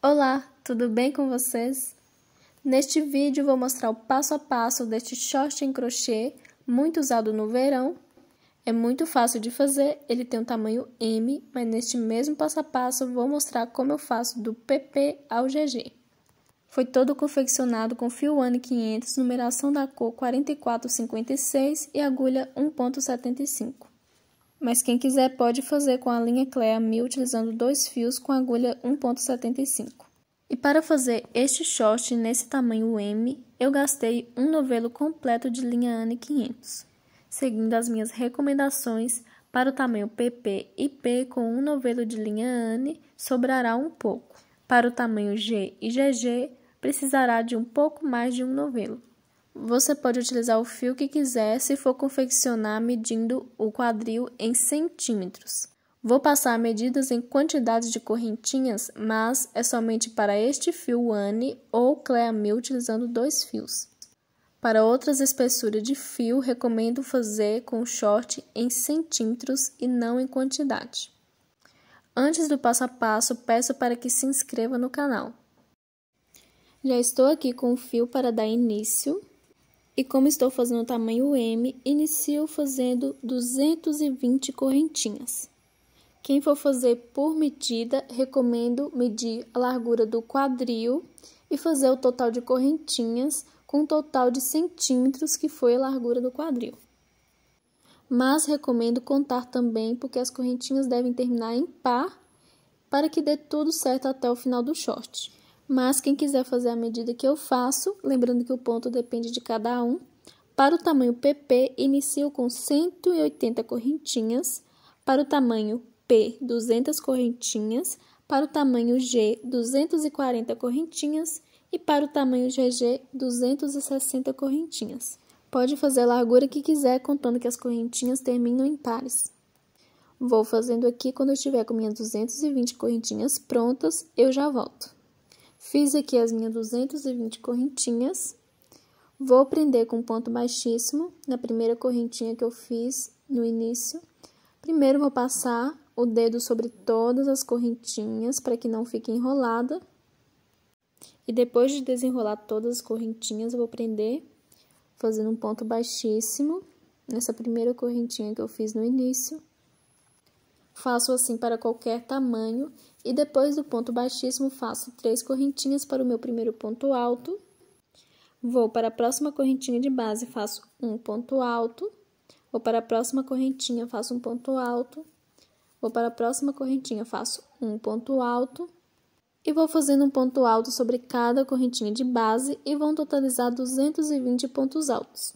Olá, tudo bem com vocês? Neste vídeo vou mostrar o passo a passo deste short em crochê, muito usado no verão. É muito fácil de fazer, ele tem um tamanho M, mas neste mesmo passo a passo vou mostrar como eu faço do PP ao GG. Foi todo confeccionado com fio ANE 500, numeração da cor 4456 e agulha 1.75 mas quem quiser pode fazer com a linha Clea 1000 utilizando dois fios com agulha 1.75. E para fazer este short nesse tamanho M, eu gastei um novelo completo de linha Anne 500, seguindo as minhas recomendações para o tamanho PP e P com um novelo de linha Anne, sobrará um pouco. Para o tamanho G e GG, precisará de um pouco mais de um novelo. Você pode utilizar o fio que quiser se for confeccionar medindo o quadril em centímetros. Vou passar medidas em quantidade de correntinhas, mas é somente para este fio Anne ou Cleamil utilizando dois fios. Para outras espessuras de fio, recomendo fazer com short em centímetros e não em quantidade. Antes do passo a passo, peço para que se inscreva no canal. Já estou aqui com o fio para dar início. E como estou fazendo o tamanho M, inicio fazendo 220 correntinhas. Quem for fazer por medida, recomendo medir a largura do quadril e fazer o total de correntinhas com o total de centímetros que foi a largura do quadril. Mas recomendo contar também, porque as correntinhas devem terminar em par para que dê tudo certo até o final do short mas quem quiser fazer a medida que eu faço, lembrando que o ponto depende de cada um, para o tamanho PP, inicio com 180 correntinhas, para o tamanho P, 200 correntinhas, para o tamanho G, 240 correntinhas e para o tamanho GG, 260 correntinhas. Pode fazer a largura que quiser, contando que as correntinhas terminam em pares. Vou fazendo aqui, quando eu estiver com minhas 220 correntinhas prontas, eu já volto. Fiz aqui as minhas 220 correntinhas. Vou prender com ponto baixíssimo na primeira correntinha que eu fiz no início. Primeiro, vou passar o dedo sobre todas as correntinhas para que não fique enrolada. E depois de desenrolar todas as correntinhas, eu vou prender fazendo um ponto baixíssimo nessa primeira correntinha que eu fiz no início. Faço assim para qualquer tamanho e depois do ponto baixíssimo, faço três correntinhas para o meu primeiro ponto alto. Vou para a próxima correntinha de base, faço um ponto alto. Vou para a próxima correntinha, faço um ponto alto. Vou para a próxima correntinha, faço um ponto alto. E vou fazendo um ponto alto sobre cada correntinha de base e vão totalizar 220 pontos altos.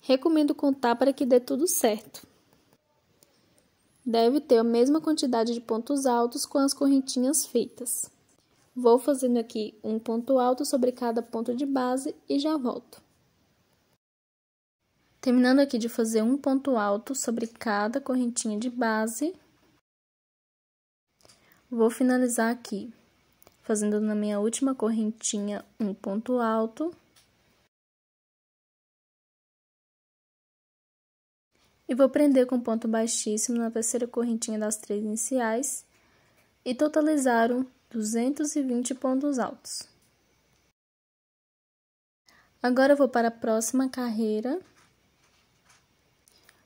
Recomendo contar para que dê tudo certo. Deve ter a mesma quantidade de pontos altos com as correntinhas feitas. Vou fazendo aqui um ponto alto sobre cada ponto de base e já volto. Terminando aqui de fazer um ponto alto sobre cada correntinha de base, vou finalizar aqui, fazendo na minha última correntinha um ponto alto. e vou prender com ponto baixíssimo na terceira correntinha das três iniciais e totalizaram 220 pontos altos. Agora vou para a próxima carreira.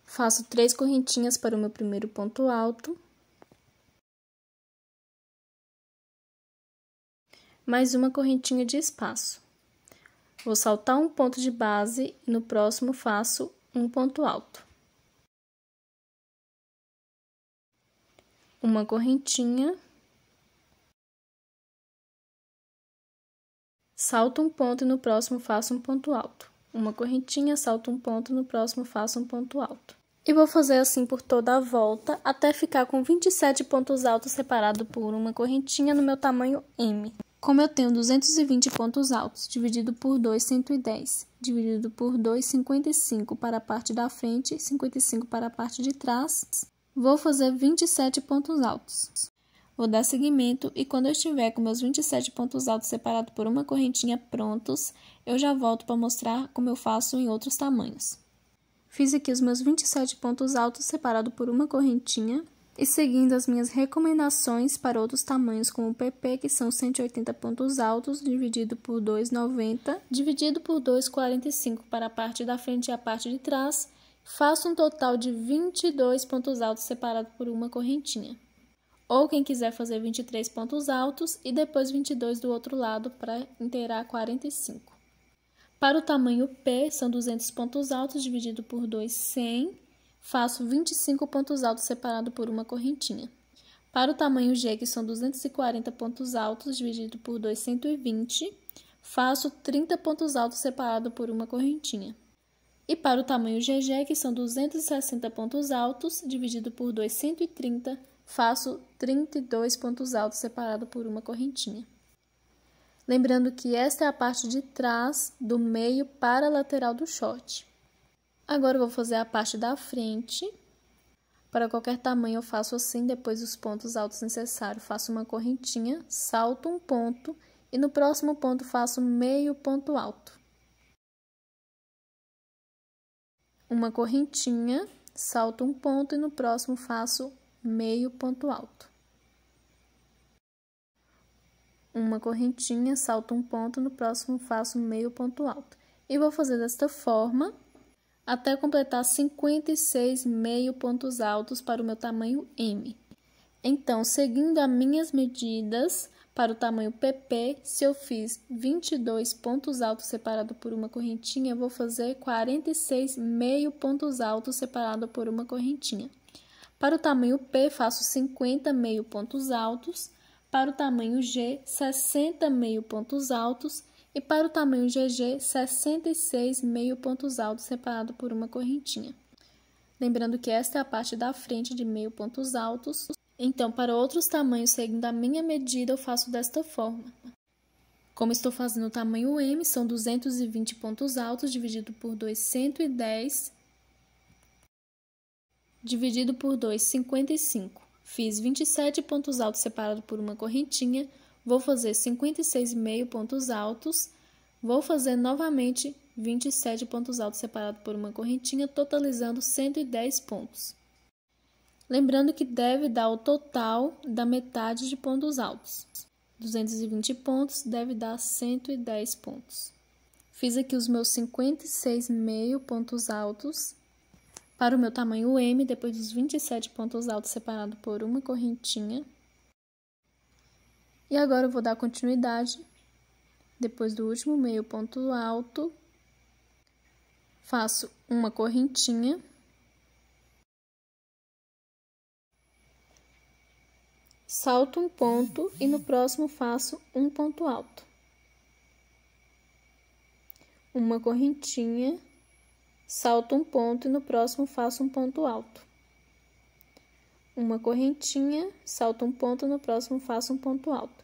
Faço três correntinhas para o meu primeiro ponto alto. mais uma correntinha de espaço. Vou saltar um ponto de base e no próximo faço um ponto alto. uma correntinha, salto um ponto e no próximo faço um ponto alto. Uma correntinha, salto um ponto, no próximo faço um ponto alto. E vou fazer assim por toda a volta, até ficar com 27 pontos altos separados por uma correntinha no meu tamanho M. Como eu tenho 220 pontos altos, dividido por 2, 110, dividido por 2, 55 para a parte da frente, 55 para a parte de trás, Vou fazer 27 pontos altos. Vou dar seguimento e quando eu estiver com meus 27 pontos altos separados por uma correntinha prontos, eu já volto para mostrar como eu faço em outros tamanhos. Fiz aqui os meus 27 pontos altos separados por uma correntinha e seguindo as minhas recomendações para outros tamanhos como o PP, que são 180 pontos altos dividido por 2,90, dividido por 2,45 para a parte da frente e a parte de trás, Faça um total de 22 pontos altos separados por uma correntinha. Ou quem quiser fazer 23 pontos altos e depois 22 do outro lado para inteirar 45. Para o tamanho P, são 200 pontos altos dividido por 2, 100. Faço 25 pontos altos separados por uma correntinha. Para o tamanho G, que são 240 pontos altos dividido por 2, 120. Faço 30 pontos altos separados por uma correntinha. E para o tamanho GG, que são 260 pontos altos, dividido por 230 faço 32 pontos altos separado por uma correntinha. Lembrando que esta é a parte de trás do meio para a lateral do short. Agora, vou fazer a parte da frente. Para qualquer tamanho, eu faço assim, depois dos pontos altos necessários, faço uma correntinha, salto um ponto e no próximo ponto faço meio ponto alto. uma correntinha, salto um ponto e no próximo faço meio ponto alto. Uma correntinha, salto um ponto, no próximo faço meio ponto alto. E vou fazer desta forma até completar 56 meio pontos altos para o meu tamanho M. Então, seguindo as minhas medidas, para o tamanho PP, se eu fiz 22 pontos altos separado por uma correntinha, eu vou fazer 46 meio pontos altos separado por uma correntinha. Para o tamanho P, faço 50 meio pontos altos. Para o tamanho G, 60 meio pontos altos. E para o tamanho GG, 66 meio pontos altos separado por uma correntinha. Lembrando que esta é a parte da frente de meio pontos altos. Então, para outros tamanhos, seguindo a minha medida, eu faço desta forma. Como estou fazendo o tamanho M, são 220 pontos altos dividido por 2, 110, dividido por 2, 55. Fiz 27 pontos altos separados por uma correntinha, vou fazer 56,5 pontos altos, vou fazer novamente 27 pontos altos separados por uma correntinha, totalizando 110 pontos. Lembrando que deve dar o total da metade de pontos altos. 220 pontos deve dar 110 pontos. Fiz aqui os meus 56,5 pontos altos para o meu tamanho M, depois dos 27 pontos altos separado por uma correntinha. E agora eu vou dar continuidade. Depois do último meio ponto alto, faço uma correntinha. salto um ponto e no próximo faço um ponto alto. Uma correntinha, salto um ponto e no próximo faço um ponto alto. Uma correntinha, salto um ponto e no próximo faço um ponto alto.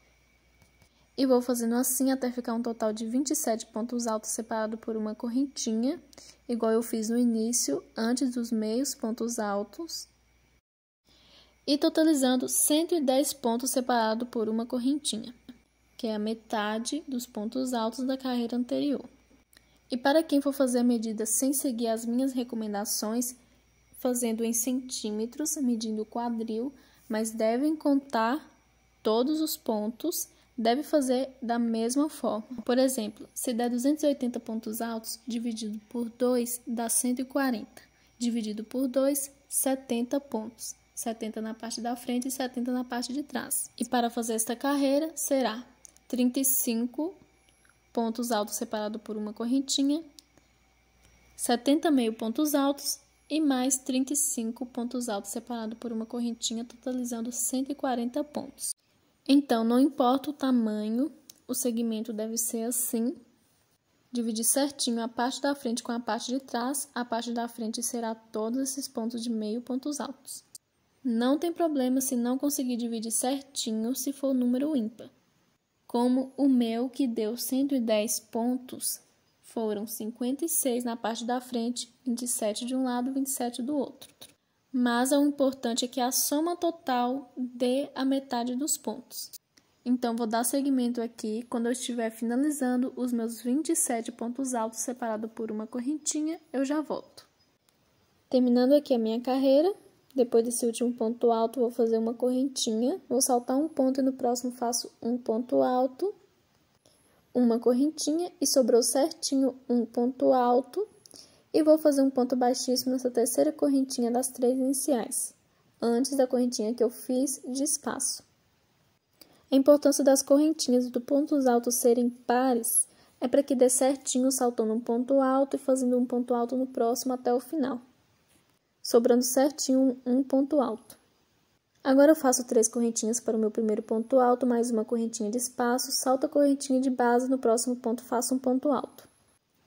E vou fazendo assim até ficar um total de 27 pontos altos separado por uma correntinha, igual eu fiz no início, antes dos meios pontos altos e totalizando 110 pontos separados por uma correntinha, que é a metade dos pontos altos da carreira anterior. E para quem for fazer a medida sem seguir as minhas recomendações, fazendo em centímetros, medindo o quadril, mas devem contar todos os pontos, deve fazer da mesma forma. Por exemplo, se der 280 pontos altos, dividido por 2 dá 140, dividido por 2, 70 pontos. 70 na parte da frente e 70 na parte de trás. E para fazer esta carreira, será 35 pontos altos separados por uma correntinha, 70 meio pontos altos e mais 35 pontos altos separados por uma correntinha, totalizando 140 pontos. Então, não importa o tamanho, o segmento deve ser assim. Dividir certinho a parte da frente com a parte de trás, a parte da frente será todos esses pontos de meio pontos altos. Não tem problema se não conseguir dividir certinho se for número ímpar. Como o meu que deu 110 pontos, foram 56 na parte da frente, 27 de um lado, 27 do outro. Mas o importante é que a soma total dê a metade dos pontos. Então, vou dar seguimento aqui. Quando eu estiver finalizando os meus 27 pontos altos separados por uma correntinha, eu já volto. Terminando aqui a minha carreira, depois desse último ponto alto, vou fazer uma correntinha, vou saltar um ponto e no próximo faço um ponto alto, uma correntinha e sobrou certinho um ponto alto. E vou fazer um ponto baixíssimo nessa terceira correntinha das três iniciais, antes da correntinha que eu fiz de espaço. A importância das correntinhas e dos pontos altos serem pares é para que dê certinho saltando um ponto alto e fazendo um ponto alto no próximo até o final sobrando certinho um ponto alto. Agora eu faço três correntinhas para o meu primeiro ponto alto, mais uma correntinha de espaço, salto a correntinha de base, no próximo ponto faço um ponto alto.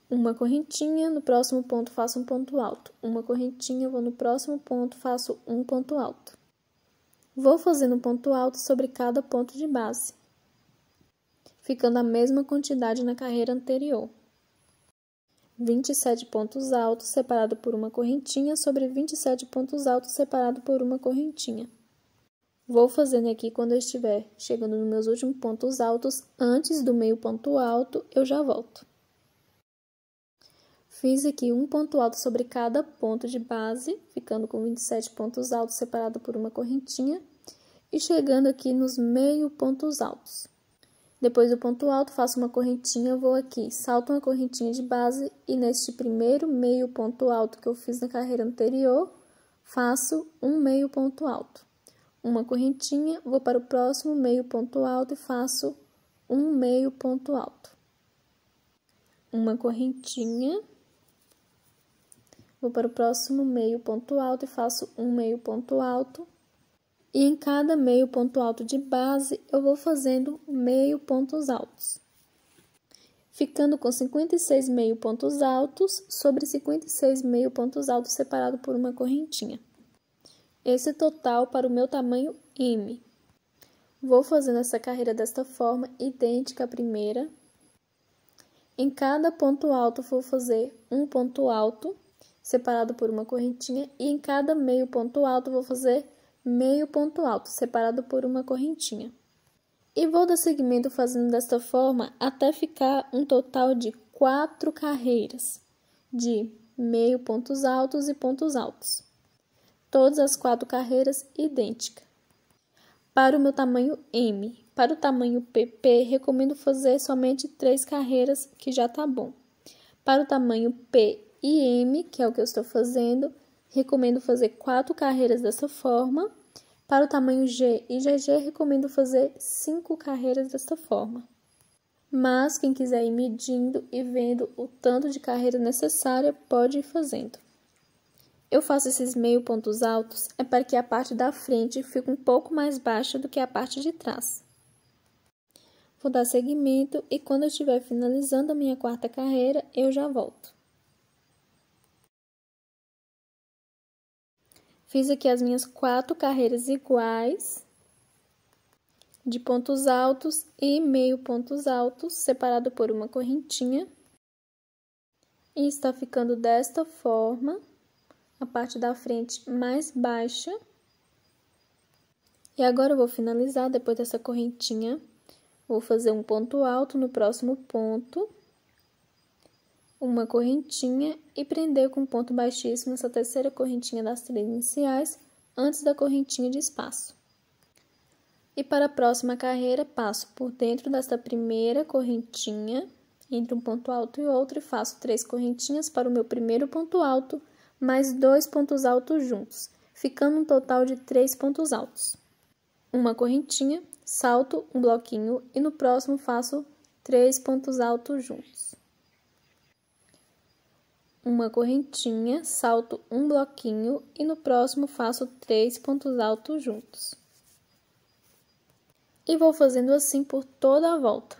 Uma correntinha, no próximo ponto faço um ponto alto. Uma correntinha, vou no próximo ponto, faço um ponto alto. Vou fazendo um ponto alto sobre cada ponto de base, ficando a mesma quantidade na carreira anterior. 27 pontos altos separado por uma correntinha sobre 27 pontos altos separado por uma correntinha. Vou fazendo aqui quando eu estiver chegando nos meus últimos pontos altos, antes do meio ponto alto, eu já volto. Fiz aqui um ponto alto sobre cada ponto de base, ficando com 27 pontos altos separado por uma correntinha, e chegando aqui nos meio pontos altos. Depois do ponto alto, faço uma correntinha, vou aqui, salto uma correntinha de base e neste primeiro meio ponto alto que eu fiz na carreira anterior, faço um meio ponto alto. Uma correntinha, vou para o próximo meio ponto alto e faço um meio ponto alto. Uma correntinha, vou para o próximo meio ponto alto e faço um meio ponto alto e em cada meio ponto alto de base, eu vou fazendo meio pontos altos. Ficando com 56 meio pontos altos sobre 56 meio pontos altos separado por uma correntinha. Esse total para o meu tamanho M. Vou fazendo essa carreira desta forma, idêntica à primeira. Em cada ponto alto, vou fazer um ponto alto, separado por uma correntinha, e em cada meio ponto alto, vou fazer meio ponto alto, separado por uma correntinha. E vou dar segmento fazendo desta forma até ficar um total de quatro carreiras de meio pontos altos e pontos altos. Todas as quatro carreiras idênticas. Para o meu tamanho M, para o tamanho PP, recomendo fazer somente três carreiras, que já tá bom. Para o tamanho P e M, que é o que eu estou fazendo, recomendo fazer quatro carreiras dessa forma. Para o tamanho G e GG, recomendo fazer cinco carreiras dessa forma. Mas quem quiser ir medindo e vendo o tanto de carreira necessária, pode ir fazendo. Eu faço esses meio pontos altos é para que a parte da frente fique um pouco mais baixa do que a parte de trás. Vou dar seguimento e quando eu estiver finalizando a minha quarta carreira, eu já volto. Fiz aqui as minhas quatro carreiras iguais de pontos altos e meio pontos altos, separado por uma correntinha. E está ficando desta forma, a parte da frente mais baixa. E agora eu vou finalizar depois dessa correntinha. Vou fazer um ponto alto no próximo ponto uma correntinha e prendeu com ponto baixíssimo essa terceira correntinha das três iniciais antes da correntinha de espaço. E para a próxima carreira, passo por dentro desta primeira correntinha, entre um ponto alto e outro, e faço três correntinhas para o meu primeiro ponto alto, mais dois pontos altos juntos, ficando um total de três pontos altos. Uma correntinha, salto um bloquinho e no próximo faço três pontos altos juntos uma correntinha, salto um bloquinho e no próximo faço três pontos altos juntos. E vou fazendo assim por toda a volta.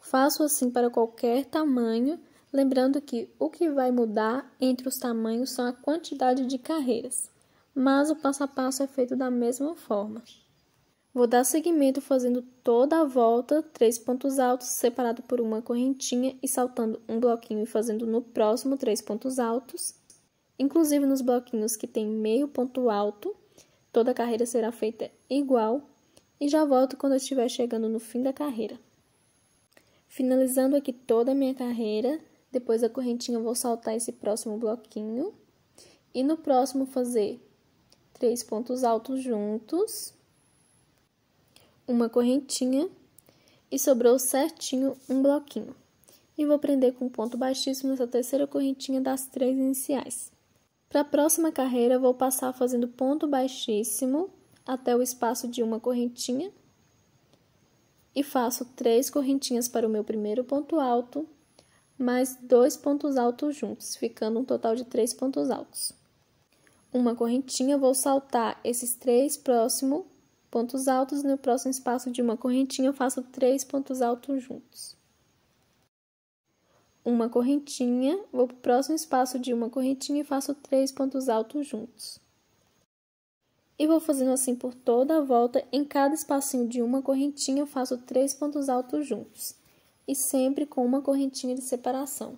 Faço assim para qualquer tamanho, lembrando que o que vai mudar entre os tamanhos são a quantidade de carreiras, mas o passo a passo é feito da mesma forma. Vou dar seguimento fazendo toda a volta, três pontos altos separado por uma correntinha e saltando um bloquinho e fazendo no próximo três pontos altos. Inclusive nos bloquinhos que tem meio ponto alto, toda a carreira será feita igual e já volto quando eu estiver chegando no fim da carreira. Finalizando aqui toda a minha carreira, depois da correntinha vou saltar esse próximo bloquinho e no próximo fazer três pontos altos juntos uma correntinha e sobrou certinho um bloquinho. E vou prender com ponto baixíssimo essa terceira correntinha das três iniciais. Para a próxima carreira, vou passar fazendo ponto baixíssimo até o espaço de uma correntinha e faço três correntinhas para o meu primeiro ponto alto, mais dois pontos altos juntos, ficando um total de três pontos altos. Uma correntinha, vou saltar esses três próximos pontos altos, no próximo espaço de uma correntinha eu faço três pontos altos juntos. Uma correntinha, vou para o próximo espaço de uma correntinha e faço três pontos altos juntos. E vou fazendo assim por toda a volta, em cada espacinho de uma correntinha eu faço três pontos altos juntos. E sempre com uma correntinha de separação,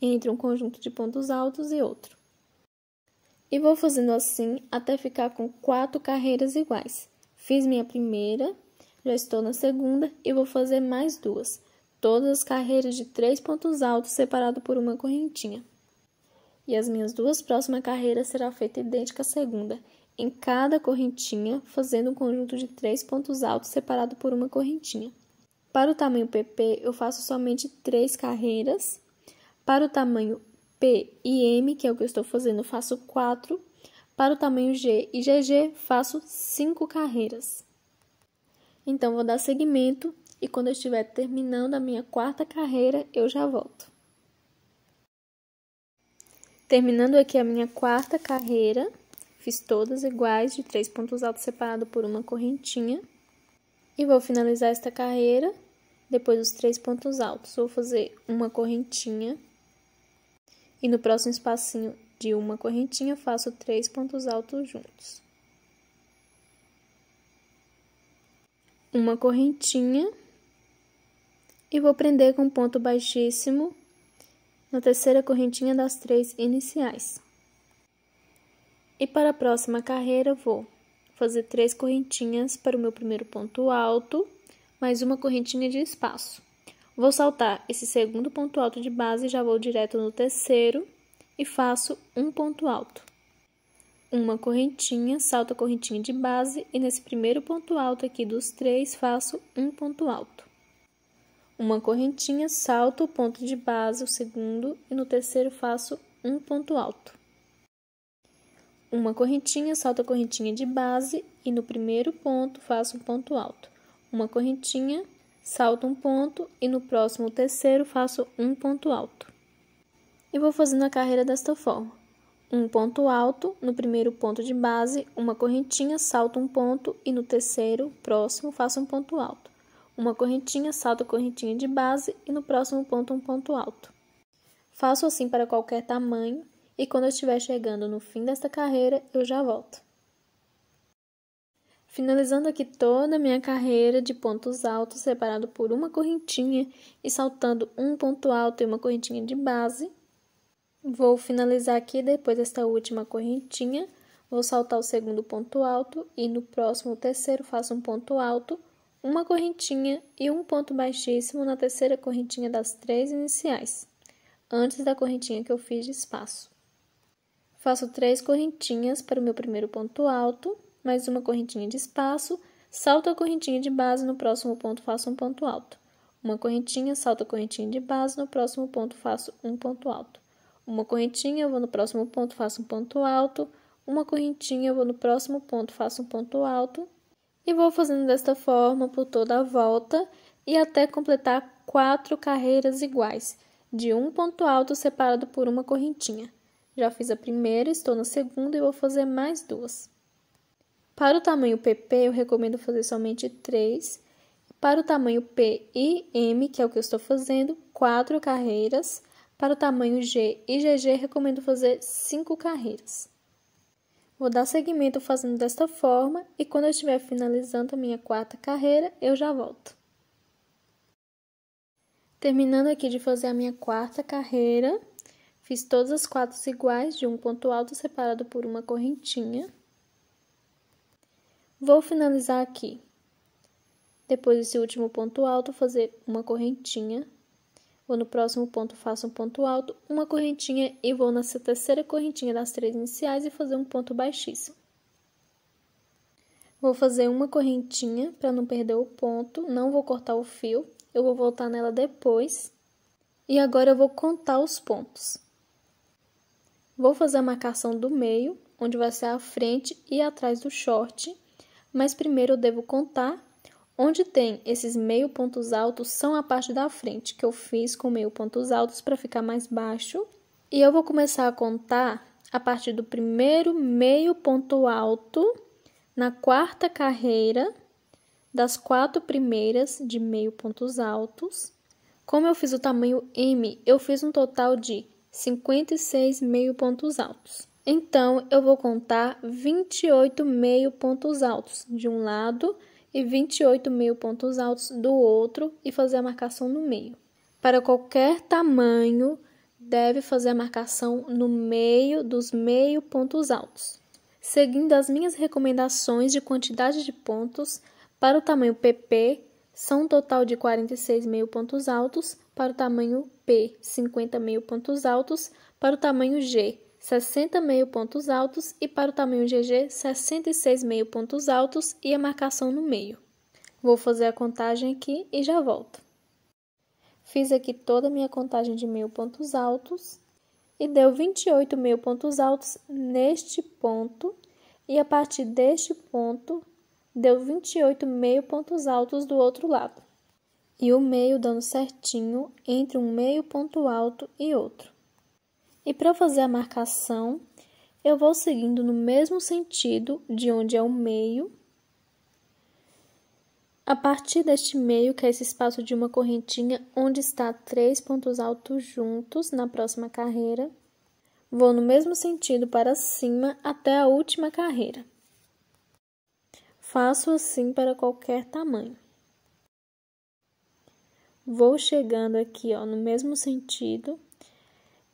entre um conjunto de pontos altos e outro. E vou fazendo assim até ficar com quatro carreiras iguais. Fiz minha primeira, já estou na segunda e vou fazer mais duas. Todas as carreiras de três pontos altos separado por uma correntinha. E as minhas duas próximas carreiras serão feitas idêntica à segunda, em cada correntinha, fazendo um conjunto de três pontos altos separado por uma correntinha. Para o tamanho PP, eu faço somente três carreiras. Para o tamanho P e M, que é o que eu estou fazendo, eu faço quatro para o tamanho G e GG, faço 5 carreiras. Então, vou dar seguimento e quando eu estiver terminando a minha quarta carreira, eu já volto. Terminando aqui a minha quarta carreira, fiz todas iguais, de três pontos altos separado por uma correntinha. E vou finalizar esta carreira, depois dos três pontos altos, vou fazer uma correntinha. E no próximo espacinho, de uma correntinha faço três pontos altos juntos. Uma correntinha e vou prender com ponto baixíssimo na terceira correntinha das três iniciais. E para a próxima carreira, vou fazer três correntinhas para o meu primeiro ponto alto, mais uma correntinha de espaço. Vou saltar esse segundo ponto alto de base e já vou direto no terceiro e faço um ponto alto. Uma correntinha, salto a correntinha de base e nesse primeiro ponto alto aqui dos três faço um ponto alto. Uma correntinha, salto o ponto de base, o segundo, e no terceiro faço um ponto alto. Uma correntinha, salto a correntinha de base e no primeiro ponto faço um ponto alto. Uma correntinha, salto um ponto e no próximo terceiro faço um ponto alto e vou fazendo a carreira desta forma. Um ponto alto, no primeiro ponto de base, uma correntinha, salto um ponto e no terceiro, próximo, faço um ponto alto. Uma correntinha, salto correntinha de base e no próximo ponto um ponto alto. Faço assim para qualquer tamanho e quando eu estiver chegando no fim desta carreira, eu já volto. Finalizando aqui toda a minha carreira de pontos altos separado por uma correntinha e saltando um ponto alto e uma correntinha de base, Vou finalizar aqui depois desta última correntinha, vou saltar o segundo ponto alto e no próximo terceiro faço um ponto alto, uma correntinha e um ponto baixíssimo na terceira correntinha das três iniciais, antes da correntinha que eu fiz de espaço. Faço três correntinhas para o meu primeiro ponto alto, mais uma correntinha de espaço, salto a correntinha de base, no próximo ponto faço um ponto alto. Uma correntinha, salto a correntinha de base, no próximo ponto faço um ponto alto. Uma correntinha, eu vou no próximo ponto, faço um ponto alto. Uma correntinha, eu vou no próximo ponto, faço um ponto alto. E vou fazendo desta forma por toda a volta e até completar quatro carreiras iguais, de um ponto alto separado por uma correntinha. Já fiz a primeira, estou na segunda e vou fazer mais duas. Para o tamanho PP, eu recomendo fazer somente três. Para o tamanho P e M, que é o que eu estou fazendo, quatro carreiras. Para o tamanho G e GG, recomendo fazer 5 carreiras. Vou dar seguimento fazendo desta forma e quando eu estiver finalizando a minha quarta carreira, eu já volto. Terminando aqui de fazer a minha quarta carreira, fiz todas as quatro iguais de um ponto alto separado por uma correntinha. Vou finalizar aqui. Depois desse último ponto alto, fazer uma correntinha Vou no próximo ponto, faço um ponto alto, uma correntinha e vou nessa terceira correntinha das três iniciais e fazer um ponto baixíssimo. Vou fazer uma correntinha para não perder o ponto, não vou cortar o fio, eu vou voltar nela depois. E agora eu vou contar os pontos. Vou fazer a marcação do meio, onde vai ser a frente e atrás do short, mas primeiro eu devo contar Onde tem esses meio pontos altos são a parte da frente que eu fiz com meio pontos altos para ficar mais baixo. E eu vou começar a contar a partir do primeiro meio ponto alto na quarta carreira das quatro primeiras de meio pontos altos. Como eu fiz o tamanho M, eu fiz um total de 56 meio pontos altos. Então, eu vou contar 28 meio pontos altos de um lado e 28 mil pontos altos do outro e fazer a marcação no meio. Para qualquer tamanho, deve fazer a marcação no meio dos meio pontos altos. Seguindo as minhas recomendações de quantidade de pontos, para o tamanho PP, são um total de 46 meio pontos altos, para o tamanho P, 50 meio pontos altos, para o tamanho G, 60 meio pontos altos e para o tamanho GG, 66 meio pontos altos e a marcação no meio. Vou fazer a contagem aqui e já volto. Fiz aqui toda a minha contagem de meio pontos altos e deu 28 meio pontos altos neste ponto e a partir deste ponto deu 28 meio pontos altos do outro lado. E o meio dando certinho entre um meio ponto alto e outro. E para fazer a marcação, eu vou seguindo no mesmo sentido de onde é o meio. A partir deste meio, que é esse espaço de uma correntinha, onde está três pontos altos juntos na próxima carreira, vou no mesmo sentido para cima até a última carreira. Faço assim para qualquer tamanho. Vou chegando aqui, ó, no mesmo sentido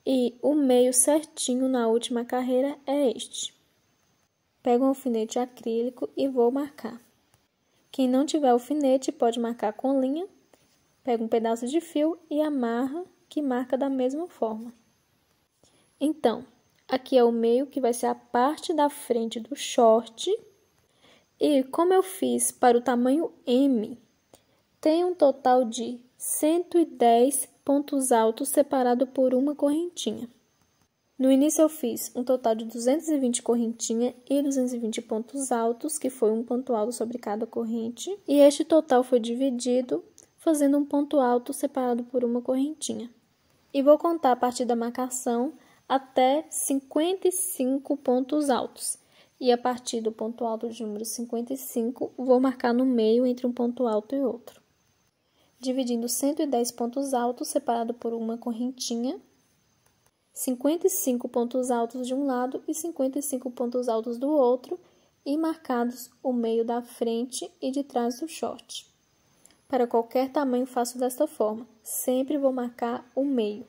e o meio certinho na última carreira é este. Pego um alfinete acrílico e vou marcar. Quem não tiver alfinete pode marcar com linha. Pega um pedaço de fio e amarra, que marca da mesma forma. Então, aqui é o meio que vai ser a parte da frente do short. E como eu fiz para o tamanho M, tem um total de 110 pontos altos separado por uma correntinha. No início eu fiz um total de 220 correntinhas e 220 pontos altos, que foi um ponto alto sobre cada corrente, e este total foi dividido fazendo um ponto alto separado por uma correntinha. E vou contar a partir da marcação até 55 pontos altos. E a partir do ponto alto de número 55, vou marcar no meio entre um ponto alto e outro dividindo 110 pontos altos separado por uma correntinha, 55 pontos altos de um lado e 55 pontos altos do outro, e marcados o meio da frente e de trás do short. Para qualquer tamanho faço desta forma, sempre vou marcar o meio.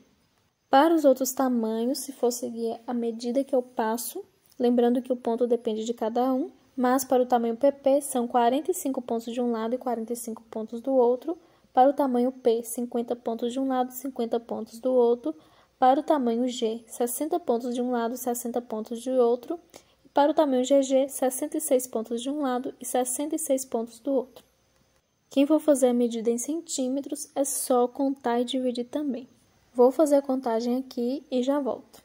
Para os outros tamanhos, se for seguir a medida que eu passo, lembrando que o ponto depende de cada um, mas para o tamanho PP são 45 pontos de um lado e 45 pontos do outro, para o tamanho P, 50 pontos de um lado, 50 pontos do outro, para o tamanho G, 60 pontos de um lado, 60 pontos do outro, e para o tamanho GG, 66 pontos de um lado e 66 pontos do outro. Quem for fazer a medida em centímetros, é só contar e dividir também. Vou fazer a contagem aqui e já volto.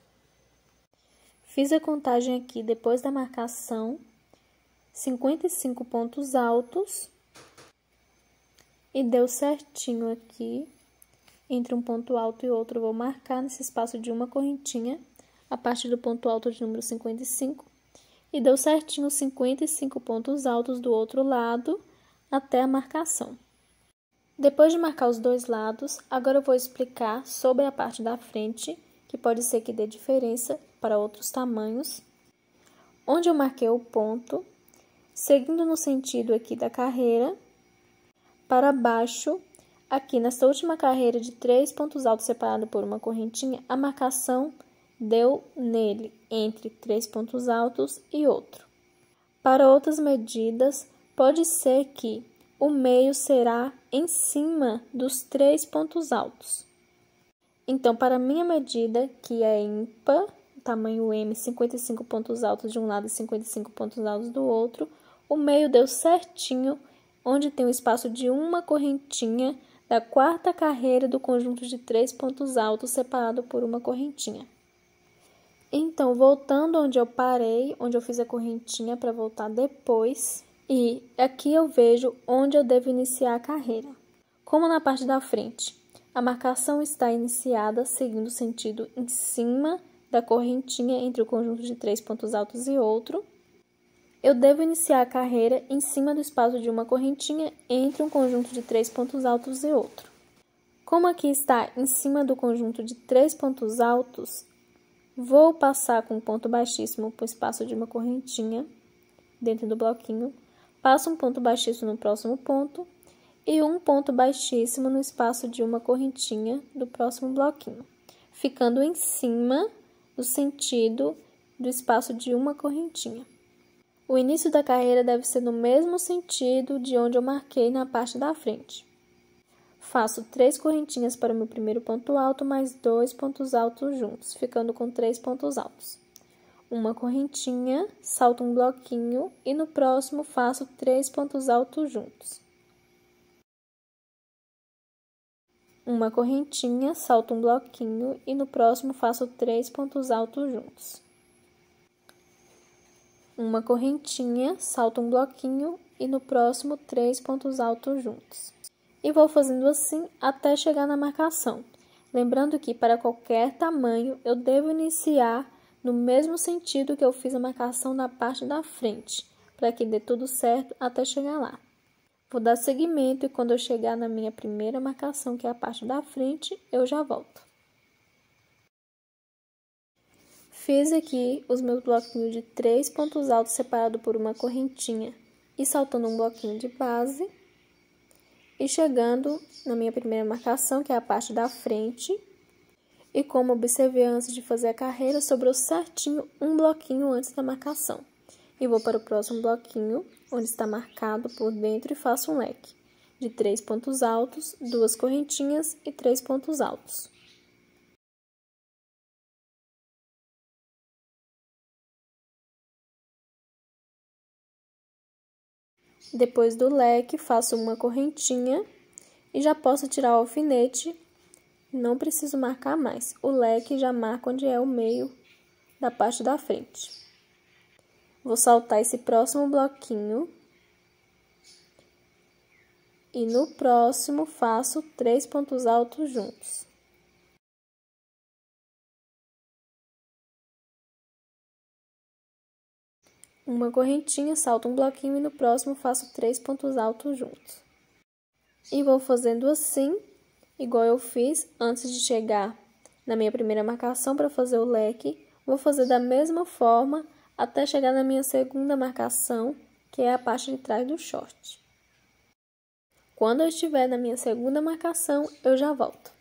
Fiz a contagem aqui depois da marcação, 55 pontos altos, e deu certinho aqui, entre um ponto alto e outro, eu vou marcar nesse espaço de uma correntinha, a parte do ponto alto de número 55, e deu certinho 55 pontos altos do outro lado até a marcação. Depois de marcar os dois lados, agora eu vou explicar sobre a parte da frente, que pode ser que dê diferença para outros tamanhos. Onde eu marquei o ponto, seguindo no sentido aqui da carreira, para baixo. Aqui nessa última carreira de três pontos altos separado por uma correntinha, a marcação deu nele entre três pontos altos e outro. Para outras medidas, pode ser que o meio será em cima dos três pontos altos. Então, para minha medida, que é ímpar, tamanho M, 55 pontos altos de um lado e 55 pontos altos do outro, o meio deu certinho onde tem o um espaço de uma correntinha da quarta carreira do conjunto de três pontos altos separado por uma correntinha. Então, voltando onde eu parei, onde eu fiz a correntinha para voltar depois, e aqui eu vejo onde eu devo iniciar a carreira. Como na parte da frente, a marcação está iniciada seguindo o sentido em cima da correntinha entre o conjunto de três pontos altos e outro, eu devo iniciar a carreira em cima do espaço de uma correntinha entre um conjunto de três pontos altos e outro. Como aqui está em cima do conjunto de três pontos altos, vou passar com um ponto baixíssimo para o espaço de uma correntinha dentro do bloquinho, passo um ponto baixíssimo no próximo ponto e um ponto baixíssimo no espaço de uma correntinha do próximo bloquinho, ficando em cima do sentido do espaço de uma correntinha. O início da carreira deve ser no mesmo sentido de onde eu marquei na parte da frente. Faço três correntinhas para o meu primeiro ponto alto, mais dois pontos altos juntos, ficando com três pontos altos. Uma correntinha, salto um bloquinho e no próximo faço três pontos altos juntos. Uma correntinha, salto um bloquinho e no próximo faço três pontos altos juntos uma correntinha, salto um bloquinho e no próximo três pontos altos juntos. E vou fazendo assim até chegar na marcação. Lembrando que para qualquer tamanho eu devo iniciar no mesmo sentido que eu fiz a marcação na parte da frente, para que dê tudo certo até chegar lá. Vou dar seguimento e quando eu chegar na minha primeira marcação, que é a parte da frente, eu já volto. Fiz aqui os meus bloquinhos de três pontos altos separado por uma correntinha e saltando um bloquinho de base. E chegando na minha primeira marcação, que é a parte da frente. E como observei antes de fazer a carreira, sobrou certinho um bloquinho antes da marcação. E vou para o próximo bloquinho, onde está marcado por dentro e faço um leque de três pontos altos, duas correntinhas e três pontos altos. Depois do leque, faço uma correntinha e já posso tirar o alfinete. Não preciso marcar mais. O leque já marca onde é o meio da parte da frente. Vou saltar esse próximo bloquinho. E no próximo, faço três pontos altos juntos. uma correntinha, salto um bloquinho e no próximo faço três pontos altos juntos. E vou fazendo assim, igual eu fiz antes de chegar na minha primeira marcação para fazer o leque. Vou fazer da mesma forma até chegar na minha segunda marcação, que é a parte de trás do short. Quando eu estiver na minha segunda marcação, eu já volto.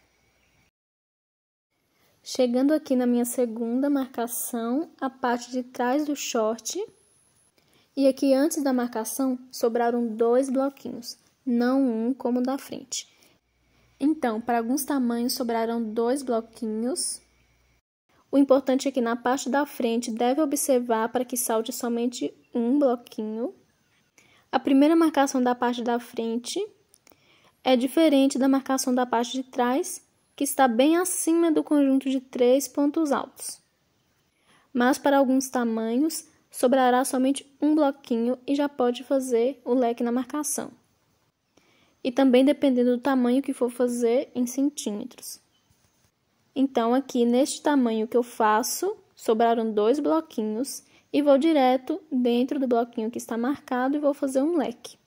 Chegando aqui na minha segunda marcação, a parte de trás do short, e aqui é antes da marcação sobraram dois bloquinhos, não um como da frente. Então, para alguns tamanhos sobraram dois bloquinhos. O importante é que na parte da frente deve observar para que salte somente um bloquinho. A primeira marcação da parte da frente é diferente da marcação da parte de trás, que está bem acima do conjunto de três pontos altos. Mas para alguns tamanhos sobrará somente um bloquinho e já pode fazer o leque na marcação. E também dependendo do tamanho que for fazer em centímetros. Então, aqui neste tamanho que eu faço, sobraram dois bloquinhos e vou direto dentro do bloquinho que está marcado e vou fazer um leque.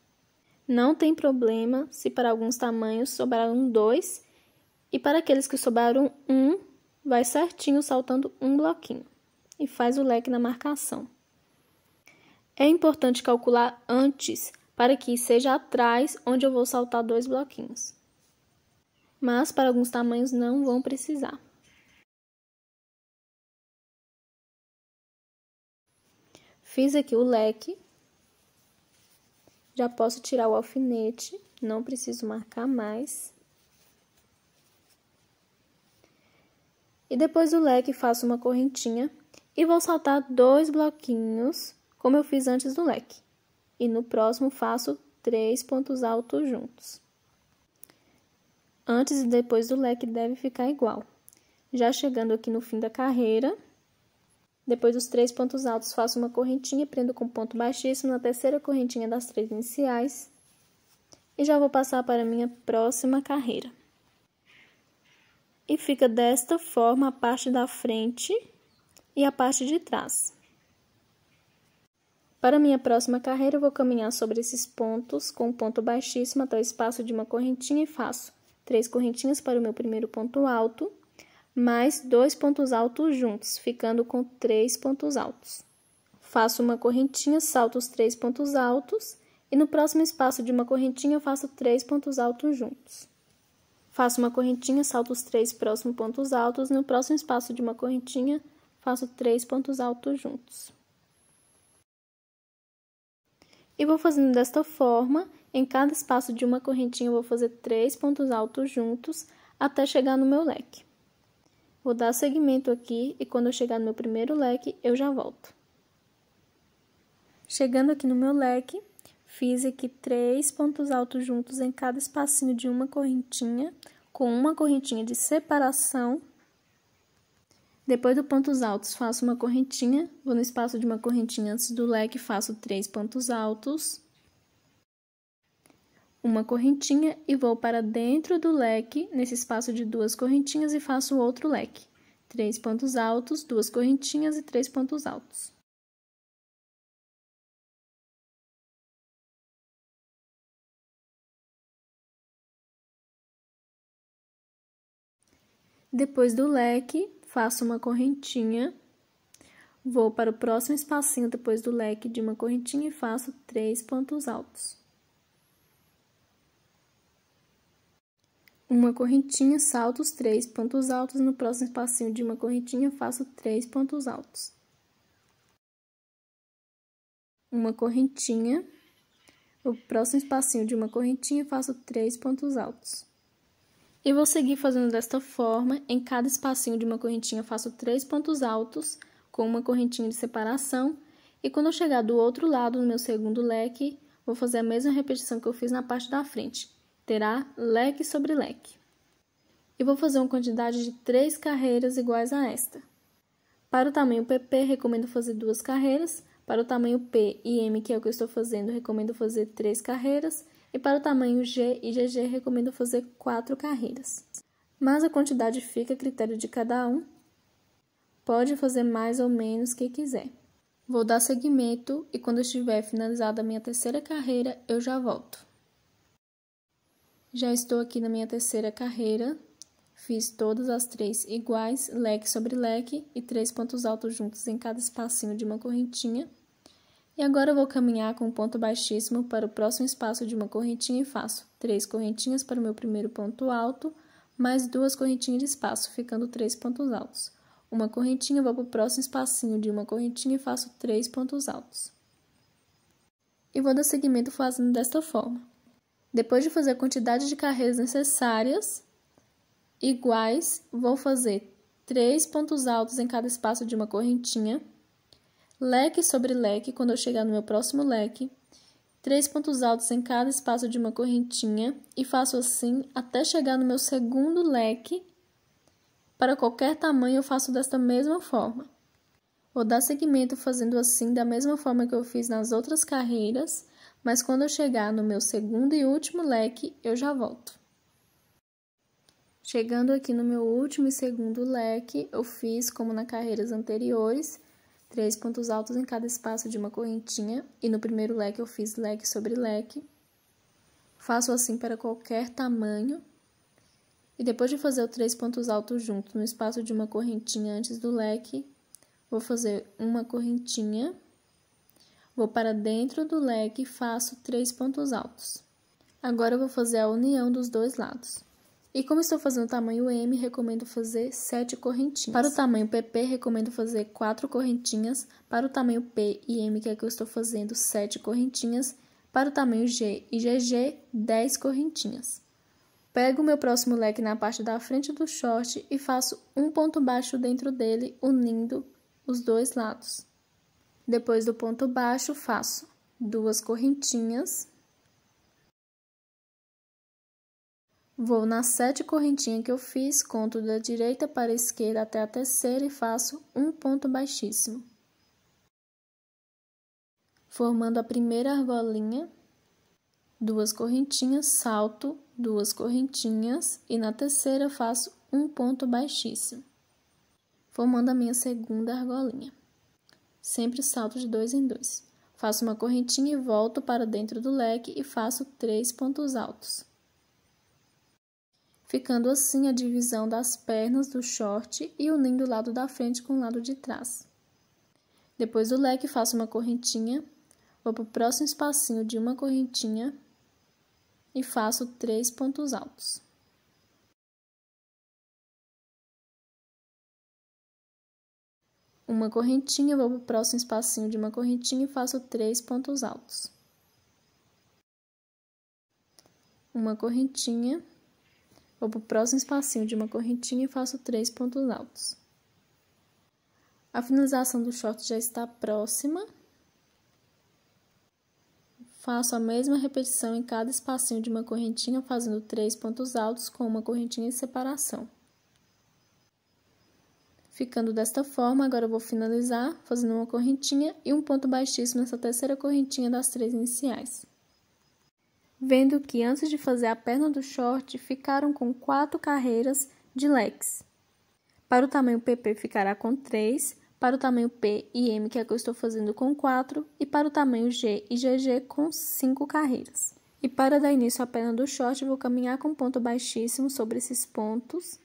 Não tem problema se para alguns tamanhos sobraram dois e para aqueles que sobraram um, vai certinho saltando um bloquinho e faz o leque na marcação. É importante calcular antes para que seja atrás onde eu vou saltar dois bloquinhos. Mas para alguns tamanhos não vão precisar. Fiz aqui o leque. Já posso tirar o alfinete, não preciso marcar mais. E depois do leque faço uma correntinha e vou saltar dois bloquinhos como eu fiz antes do leque. E no próximo faço três pontos altos juntos. Antes e depois do leque deve ficar igual. Já chegando aqui no fim da carreira, depois dos três pontos altos, faço uma correntinha, prendo com ponto baixíssimo na terceira correntinha das três iniciais. E já vou passar para a minha próxima carreira. E fica desta forma a parte da frente e a parte de trás. Para minha próxima carreira, eu vou caminhar sobre esses pontos com um ponto baixíssimo até o espaço de uma correntinha e faço três correntinhas para o meu primeiro ponto alto, mais dois pontos altos juntos, ficando com três pontos altos. Faço uma correntinha, salto os três pontos altos e no próximo espaço de uma correntinha eu faço três pontos altos juntos. Faço uma correntinha, salto os três próximos pontos altos, e no próximo espaço de uma correntinha, faço três pontos altos juntos. E vou fazendo desta forma, em cada espaço de uma correntinha eu vou fazer três pontos altos juntos até chegar no meu leque. Vou dar segmento aqui e quando eu chegar no meu primeiro leque, eu já volto. Chegando aqui no meu leque, fiz aqui três pontos altos juntos em cada espacinho de uma correntinha, com uma correntinha de separação depois do pontos altos, faço uma correntinha, vou no espaço de uma correntinha antes do leque, faço três pontos altos, uma correntinha e vou para dentro do leque, nesse espaço de duas correntinhas e faço outro leque. Três pontos altos, duas correntinhas e três pontos altos. Depois do leque, faço uma correntinha, vou para o próximo espacinho depois do leque de uma correntinha e faço três pontos altos. Uma correntinha, salto os três pontos altos, no próximo espacinho de uma correntinha faço três pontos altos. Uma correntinha, o próximo espacinho de uma correntinha faço três pontos altos. E vou seguir fazendo desta forma. Em cada espacinho de uma correntinha faço três pontos altos com uma correntinha de separação. E quando eu chegar do outro lado, no meu segundo leque, vou fazer a mesma repetição que eu fiz na parte da frente. Terá leque sobre leque. E vou fazer uma quantidade de três carreiras iguais a esta. Para o tamanho PP, recomendo fazer duas carreiras. Para o tamanho P e M, que é o que eu estou fazendo, recomendo fazer três carreiras e para o tamanho G e GG recomendo fazer quatro carreiras. Mas a quantidade fica a critério de cada um, pode fazer mais ou menos que quiser. Vou dar seguimento e quando estiver finalizada a minha terceira carreira, eu já volto. Já estou aqui na minha terceira carreira, Fiz todas as três iguais, leque sobre leque, e três pontos altos juntos em cada espacinho de uma correntinha. E agora eu vou caminhar com um ponto baixíssimo para o próximo espaço de uma correntinha e faço três correntinhas para o meu primeiro ponto alto, mais duas correntinhas de espaço, ficando três pontos altos. Uma correntinha, vou para o próximo espacinho de uma correntinha e faço três pontos altos. E vou dar seguimento fazendo desta forma. Depois de fazer a quantidade de carreiras necessárias, iguais, vou fazer três pontos altos em cada espaço de uma correntinha, leque sobre leque quando eu chegar no meu próximo leque, três pontos altos em cada espaço de uma correntinha e faço assim até chegar no meu segundo leque. Para qualquer tamanho eu faço desta mesma forma. Vou dar seguimento fazendo assim da mesma forma que eu fiz nas outras carreiras, mas quando eu chegar no meu segundo e último leque, eu já volto. Chegando aqui no meu último e segundo leque, eu fiz como nas carreiras anteriores, três pontos altos em cada espaço de uma correntinha, e no primeiro leque eu fiz leque sobre leque. Faço assim para qualquer tamanho. E depois de fazer os três pontos altos juntos no espaço de uma correntinha antes do leque, vou fazer uma correntinha, vou para dentro do leque e faço três pontos altos. Agora eu vou fazer a união dos dois lados. E como estou fazendo o tamanho M, recomendo fazer 7 correntinhas. Para o tamanho PP, recomendo fazer 4 correntinhas. Para o tamanho P e M, que é que eu estou fazendo, 7 correntinhas. Para o tamanho G e GG, 10 correntinhas. Pego o meu próximo leque na parte da frente do short e faço um ponto baixo dentro dele, unindo os dois lados. Depois do ponto baixo, faço duas correntinhas Vou na sete correntinha que eu fiz, conto da direita para a esquerda até a terceira e faço um ponto baixíssimo. Formando a primeira argolinha, duas correntinhas, salto, duas correntinhas e na terceira faço um ponto baixíssimo. Formando a minha segunda argolinha. Sempre salto de dois em dois. Faço uma correntinha e volto para dentro do leque e faço três pontos altos ficando assim a divisão das pernas do short e unindo o lado da frente com o lado de trás. Depois do leque, faço uma correntinha, vou para o próximo espacinho de uma correntinha e faço três pontos altos. Uma correntinha, vou para o próximo espacinho de uma correntinha e faço três pontos altos. Uma correntinha Vou para o próximo espacinho de uma correntinha e faço três pontos altos. A finalização do short já está próxima. Faço a mesma repetição em cada espacinho de uma correntinha, fazendo três pontos altos com uma correntinha de separação. Ficando desta forma, agora eu vou finalizar fazendo uma correntinha e um ponto baixíssimo nessa terceira correntinha das três iniciais vendo que antes de fazer a perna do short ficaram com quatro carreiras de legs. Para o tamanho PP ficará com 3, para o tamanho P e M, que é que eu estou fazendo, com 4, e para o tamanho G e GG com 5 carreiras. E para dar início à perna do short, vou caminhar com ponto baixíssimo sobre esses pontos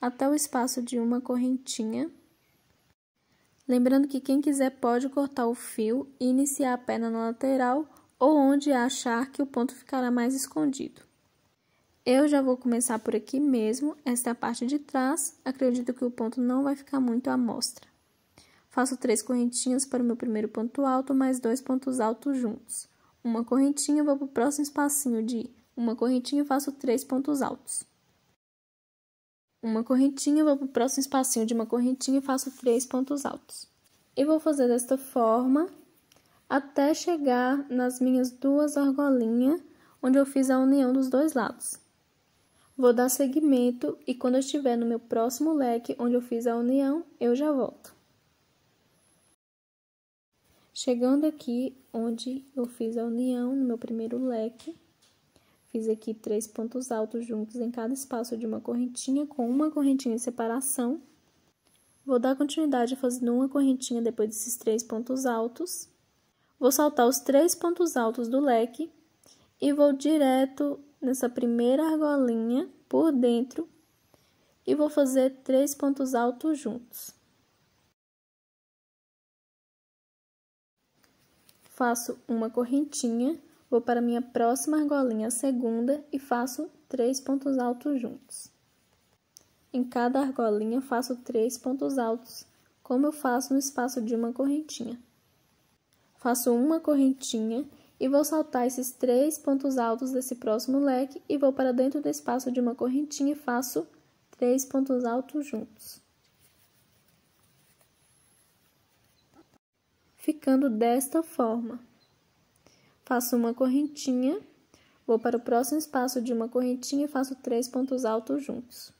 até o espaço de uma correntinha. Lembrando que quem quiser pode cortar o fio e iniciar a perna na lateral ou onde achar que o ponto ficará mais escondido. Eu já vou começar por aqui mesmo, esta é a parte de trás, acredito que o ponto não vai ficar muito à mostra. Faço três correntinhas para o meu primeiro ponto alto, mais dois pontos altos juntos. Uma correntinha, vou para o próximo espacinho de uma correntinha e faço três pontos altos. Uma correntinha, vou para o próximo espacinho de uma correntinha e faço três pontos altos. E vou fazer desta forma até chegar nas minhas duas argolinhas, onde eu fiz a união dos dois lados. Vou dar seguimento e quando eu estiver no meu próximo leque, onde eu fiz a união, eu já volto. Chegando aqui onde eu fiz a união no meu primeiro leque, fiz aqui três pontos altos juntos em cada espaço de uma correntinha com uma correntinha de separação. Vou dar continuidade fazendo uma correntinha depois desses três pontos altos. Vou soltar os três pontos altos do leque e vou direto nessa primeira argolinha por dentro e vou fazer três pontos altos juntos. Faço uma correntinha, vou para minha próxima argolinha, segunda, e faço três pontos altos juntos. Em cada argolinha, faço três pontos altos, como eu faço no espaço de uma correntinha. Faço uma correntinha e vou saltar esses três pontos altos desse próximo leque e vou para dentro do espaço de uma correntinha e faço três pontos altos juntos. Ficando desta forma. Faço uma correntinha, vou para o próximo espaço de uma correntinha e faço três pontos altos juntos.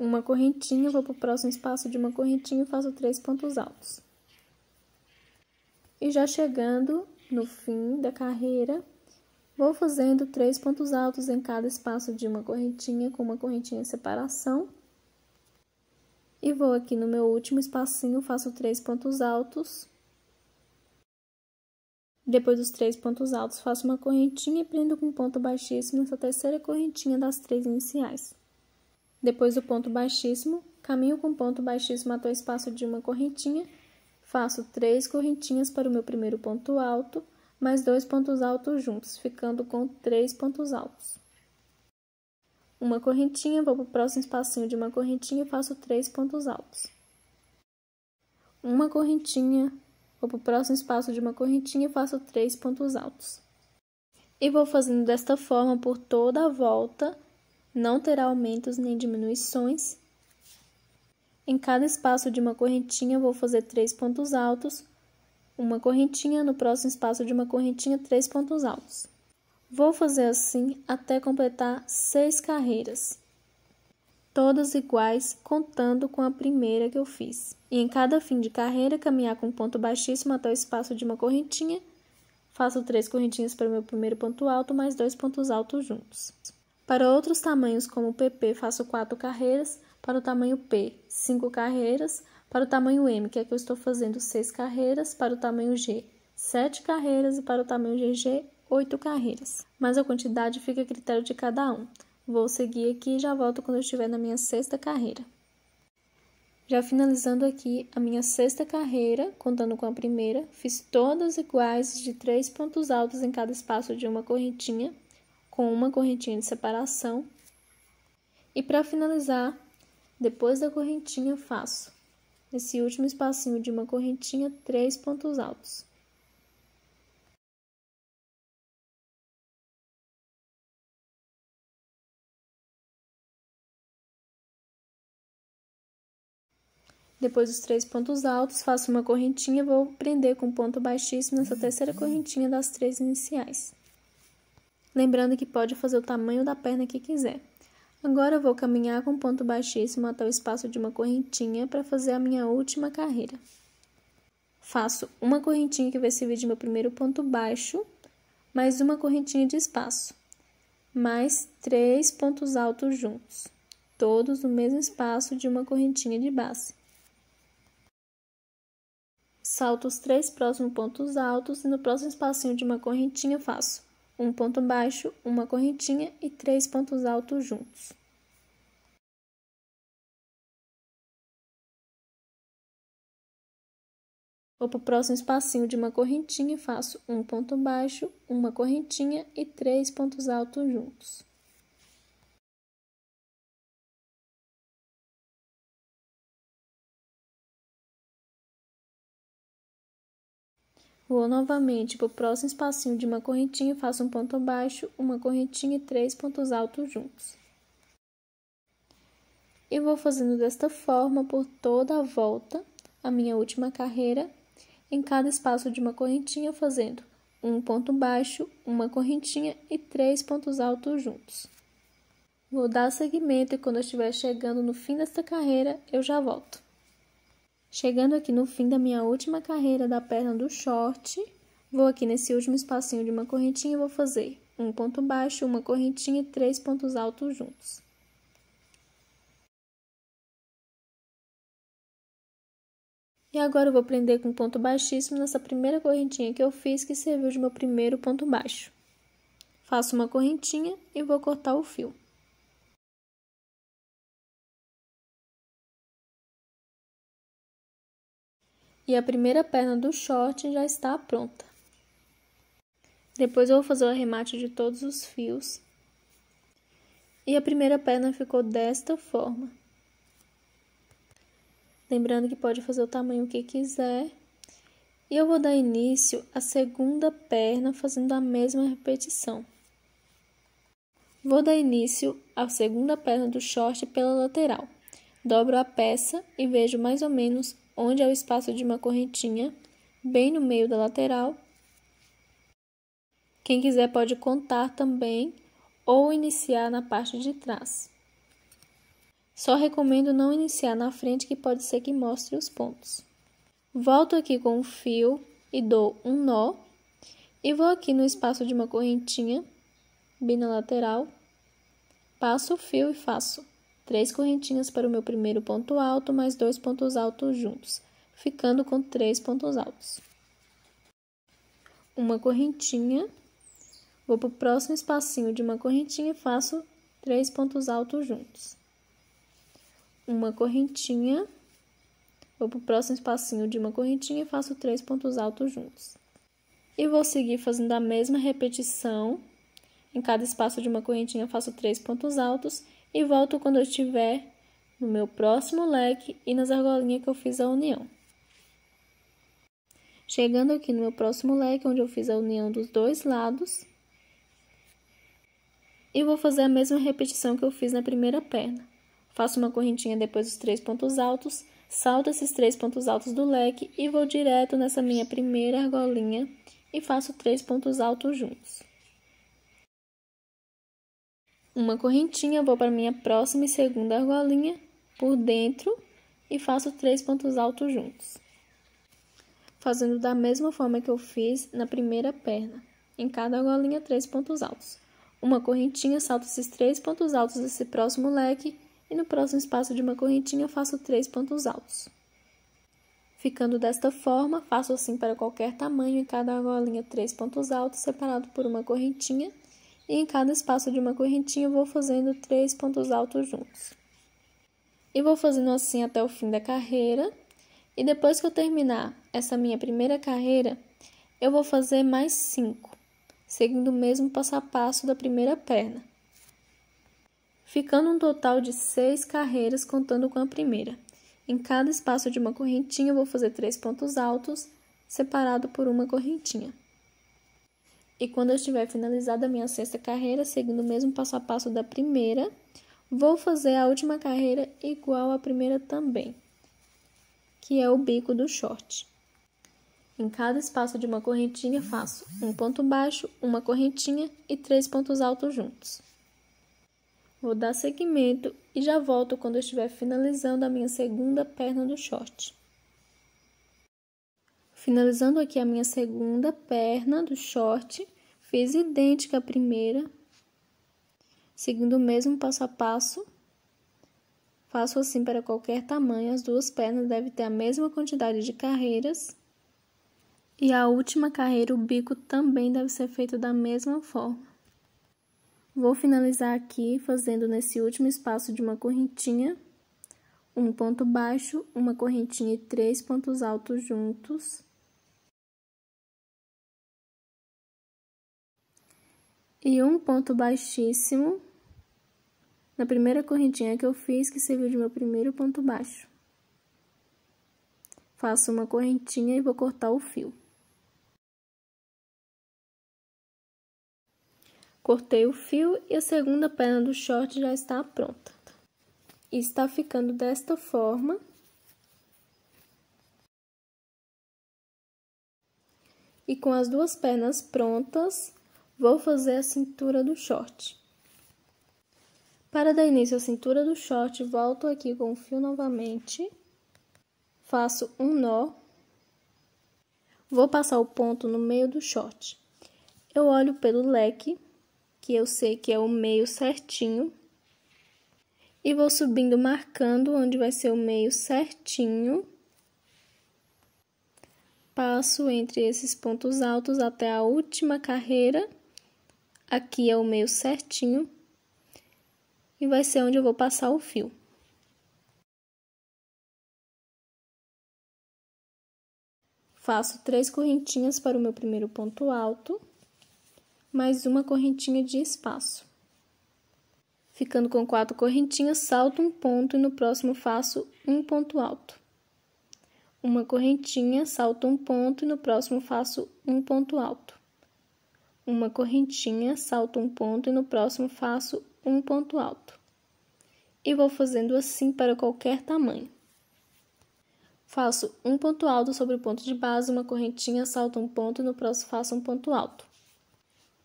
uma correntinha, vou para o próximo espaço de uma correntinha e faço três pontos altos. E já chegando no fim da carreira, vou fazendo três pontos altos em cada espaço de uma correntinha com uma correntinha separação. E vou aqui no meu último espacinho, faço três pontos altos. Depois dos três pontos altos, faço uma correntinha e prendo com ponto baixíssimo nessa terceira correntinha das três iniciais. Depois do ponto baixíssimo, caminho com ponto baixíssimo até o espaço de uma correntinha, faço três correntinhas para o meu primeiro ponto alto, mais dois pontos altos juntos, ficando com três pontos altos. Uma correntinha, vou para o próximo espacinho de uma correntinha e faço três pontos altos. Uma correntinha, vou para o próximo espaço de uma correntinha e faço três pontos altos. E vou fazendo desta forma por toda a volta não terá aumentos nem diminuições. Em cada espaço de uma correntinha, vou fazer três pontos altos, uma correntinha, no próximo espaço de uma correntinha, três pontos altos. Vou fazer assim até completar seis carreiras, todas iguais, contando com a primeira que eu fiz. E em cada fim de carreira, caminhar com um ponto baixíssimo até o espaço de uma correntinha, faço três correntinhas para o meu primeiro ponto alto, mais dois pontos altos juntos. Para outros tamanhos, como o PP, faço 4 carreiras. Para o tamanho P, 5 carreiras. Para o tamanho M, que é que eu estou fazendo 6 carreiras. Para o tamanho G, 7 carreiras. E para o tamanho GG, 8 carreiras. Mas a quantidade fica a critério de cada um. Vou seguir aqui e já volto quando eu estiver na minha sexta carreira. Já finalizando aqui a minha sexta carreira, contando com a primeira, fiz todas iguais de três pontos altos em cada espaço de uma correntinha, com uma correntinha de separação. E para finalizar, depois da correntinha, faço nesse último espacinho de uma correntinha três pontos altos. Depois dos três pontos altos, faço uma correntinha, vou prender com ponto baixíssimo nessa terceira correntinha das três iniciais lembrando que pode fazer o tamanho da perna que quiser. Agora vou caminhar com ponto baixíssimo até o espaço de uma correntinha para fazer a minha última carreira. Faço uma correntinha que vai servir de meu primeiro ponto baixo, mais uma correntinha de espaço, mais três pontos altos juntos, todos no mesmo espaço de uma correntinha de base. Salto os três próximos pontos altos e no próximo espacinho de uma correntinha faço um ponto baixo, uma correntinha e três pontos altos juntos. Vou para o próximo espacinho de uma correntinha e faço um ponto baixo, uma correntinha e três pontos altos juntos. Vou novamente para o próximo espacinho de uma correntinha, faço um ponto baixo, uma correntinha e três pontos altos juntos. E vou fazendo desta forma por toda a volta, a minha última carreira, em cada espaço de uma correntinha, fazendo um ponto baixo, uma correntinha e três pontos altos juntos. Vou dar seguimento e quando eu estiver chegando no fim desta carreira, eu já volto. Chegando aqui no fim da minha última carreira da perna do short, vou aqui nesse último espacinho de uma correntinha e vou fazer um ponto baixo, uma correntinha e três pontos altos juntos. E agora eu vou prender com ponto baixíssimo nessa primeira correntinha que eu fiz, que serviu de meu primeiro ponto baixo. Faço uma correntinha e vou cortar o fio. e a primeira perna do short já está pronta. Depois eu vou fazer o arremate de todos os fios. E a primeira perna ficou desta forma. Lembrando que pode fazer o tamanho que quiser. E eu vou dar início à segunda perna fazendo a mesma repetição. Vou dar início à segunda perna do short pela lateral. Dobro a peça e vejo mais ou menos onde é o espaço de uma correntinha, bem no meio da lateral. Quem quiser pode contar também ou iniciar na parte de trás. Só recomendo não iniciar na frente, que pode ser que mostre os pontos. Volto aqui com o fio e dou um nó. E vou aqui no espaço de uma correntinha, bem na lateral, passo o fio e faço três correntinhas para o meu primeiro ponto alto, mais dois pontos altos juntos, ficando com três pontos altos. Uma correntinha, vou para o próximo espacinho de uma correntinha e faço três pontos altos juntos. Uma correntinha, vou para o próximo espacinho de uma correntinha e faço três pontos altos juntos. E vou seguir fazendo a mesma repetição. Em cada espaço de uma correntinha, faço três pontos altos e volto quando eu estiver no meu próximo leque e nas argolinhas que eu fiz a união. Chegando aqui no meu próximo leque, onde eu fiz a união dos dois lados, e vou fazer a mesma repetição que eu fiz na primeira perna. Faço uma correntinha depois dos três pontos altos, salto esses três pontos altos do leque e vou direto nessa minha primeira argolinha e faço três pontos altos juntos uma correntinha, vou para minha próxima e segunda argolinha por dentro e faço três pontos altos juntos. Fazendo da mesma forma que eu fiz na primeira perna. Em cada argolinha, três pontos altos. Uma correntinha, salto esses três pontos altos desse próximo leque e no próximo espaço de uma correntinha faço três pontos altos. Ficando desta forma, faço assim para qualquer tamanho em cada argolinha três pontos altos separado por uma correntinha e em cada espaço de uma correntinha vou fazendo três pontos altos juntos. E vou fazendo assim até o fim da carreira. E depois que eu terminar essa minha primeira carreira, eu vou fazer mais cinco, seguindo o mesmo passo a passo da primeira perna. Ficando um total de seis carreiras contando com a primeira. Em cada espaço de uma correntinha, eu vou fazer três pontos altos, separado por uma correntinha. E quando eu estiver finalizada a minha sexta carreira, seguindo o mesmo passo a passo da primeira, vou fazer a última carreira igual à primeira também, que é o bico do short. Em cada espaço de uma correntinha, faço um ponto baixo, uma correntinha e três pontos altos juntos. Vou dar seguimento e já volto quando eu estiver finalizando a minha segunda perna do short. Finalizando aqui a minha segunda perna do short, fiz idêntica à primeira, seguindo o mesmo passo a passo. Faço assim para qualquer tamanho, as duas pernas devem ter a mesma quantidade de carreiras. E a última carreira, o bico também deve ser feito da mesma forma. Vou finalizar aqui fazendo nesse último espaço de uma correntinha, um ponto baixo, uma correntinha e três pontos altos juntos. e um ponto baixíssimo na primeira correntinha que eu fiz, que serviu de meu primeiro ponto baixo. Faço uma correntinha e vou cortar o fio. Cortei o fio e a segunda perna do short já está pronta. está ficando desta forma. E com as duas pernas prontas, Vou fazer a cintura do short. Para dar início à cintura do short, volto aqui com o fio novamente, faço um nó, vou passar o ponto no meio do short. Eu olho pelo leque, que eu sei que é o meio certinho, e vou subindo marcando onde vai ser o meio certinho. Passo entre esses pontos altos até a última carreira. Aqui é o meio certinho. E vai ser onde eu vou passar o fio. Faço três correntinhas para o meu primeiro ponto alto, mais uma correntinha de espaço. Ficando com quatro correntinhas, salto um ponto e no próximo faço um ponto alto uma correntinha, salto um ponto e no próximo faço um ponto alto uma correntinha, salto um ponto e no próximo faço um ponto alto. E vou fazendo assim para qualquer tamanho. Faço um ponto alto sobre o ponto de base, uma correntinha, salto um ponto e no próximo faço um ponto alto.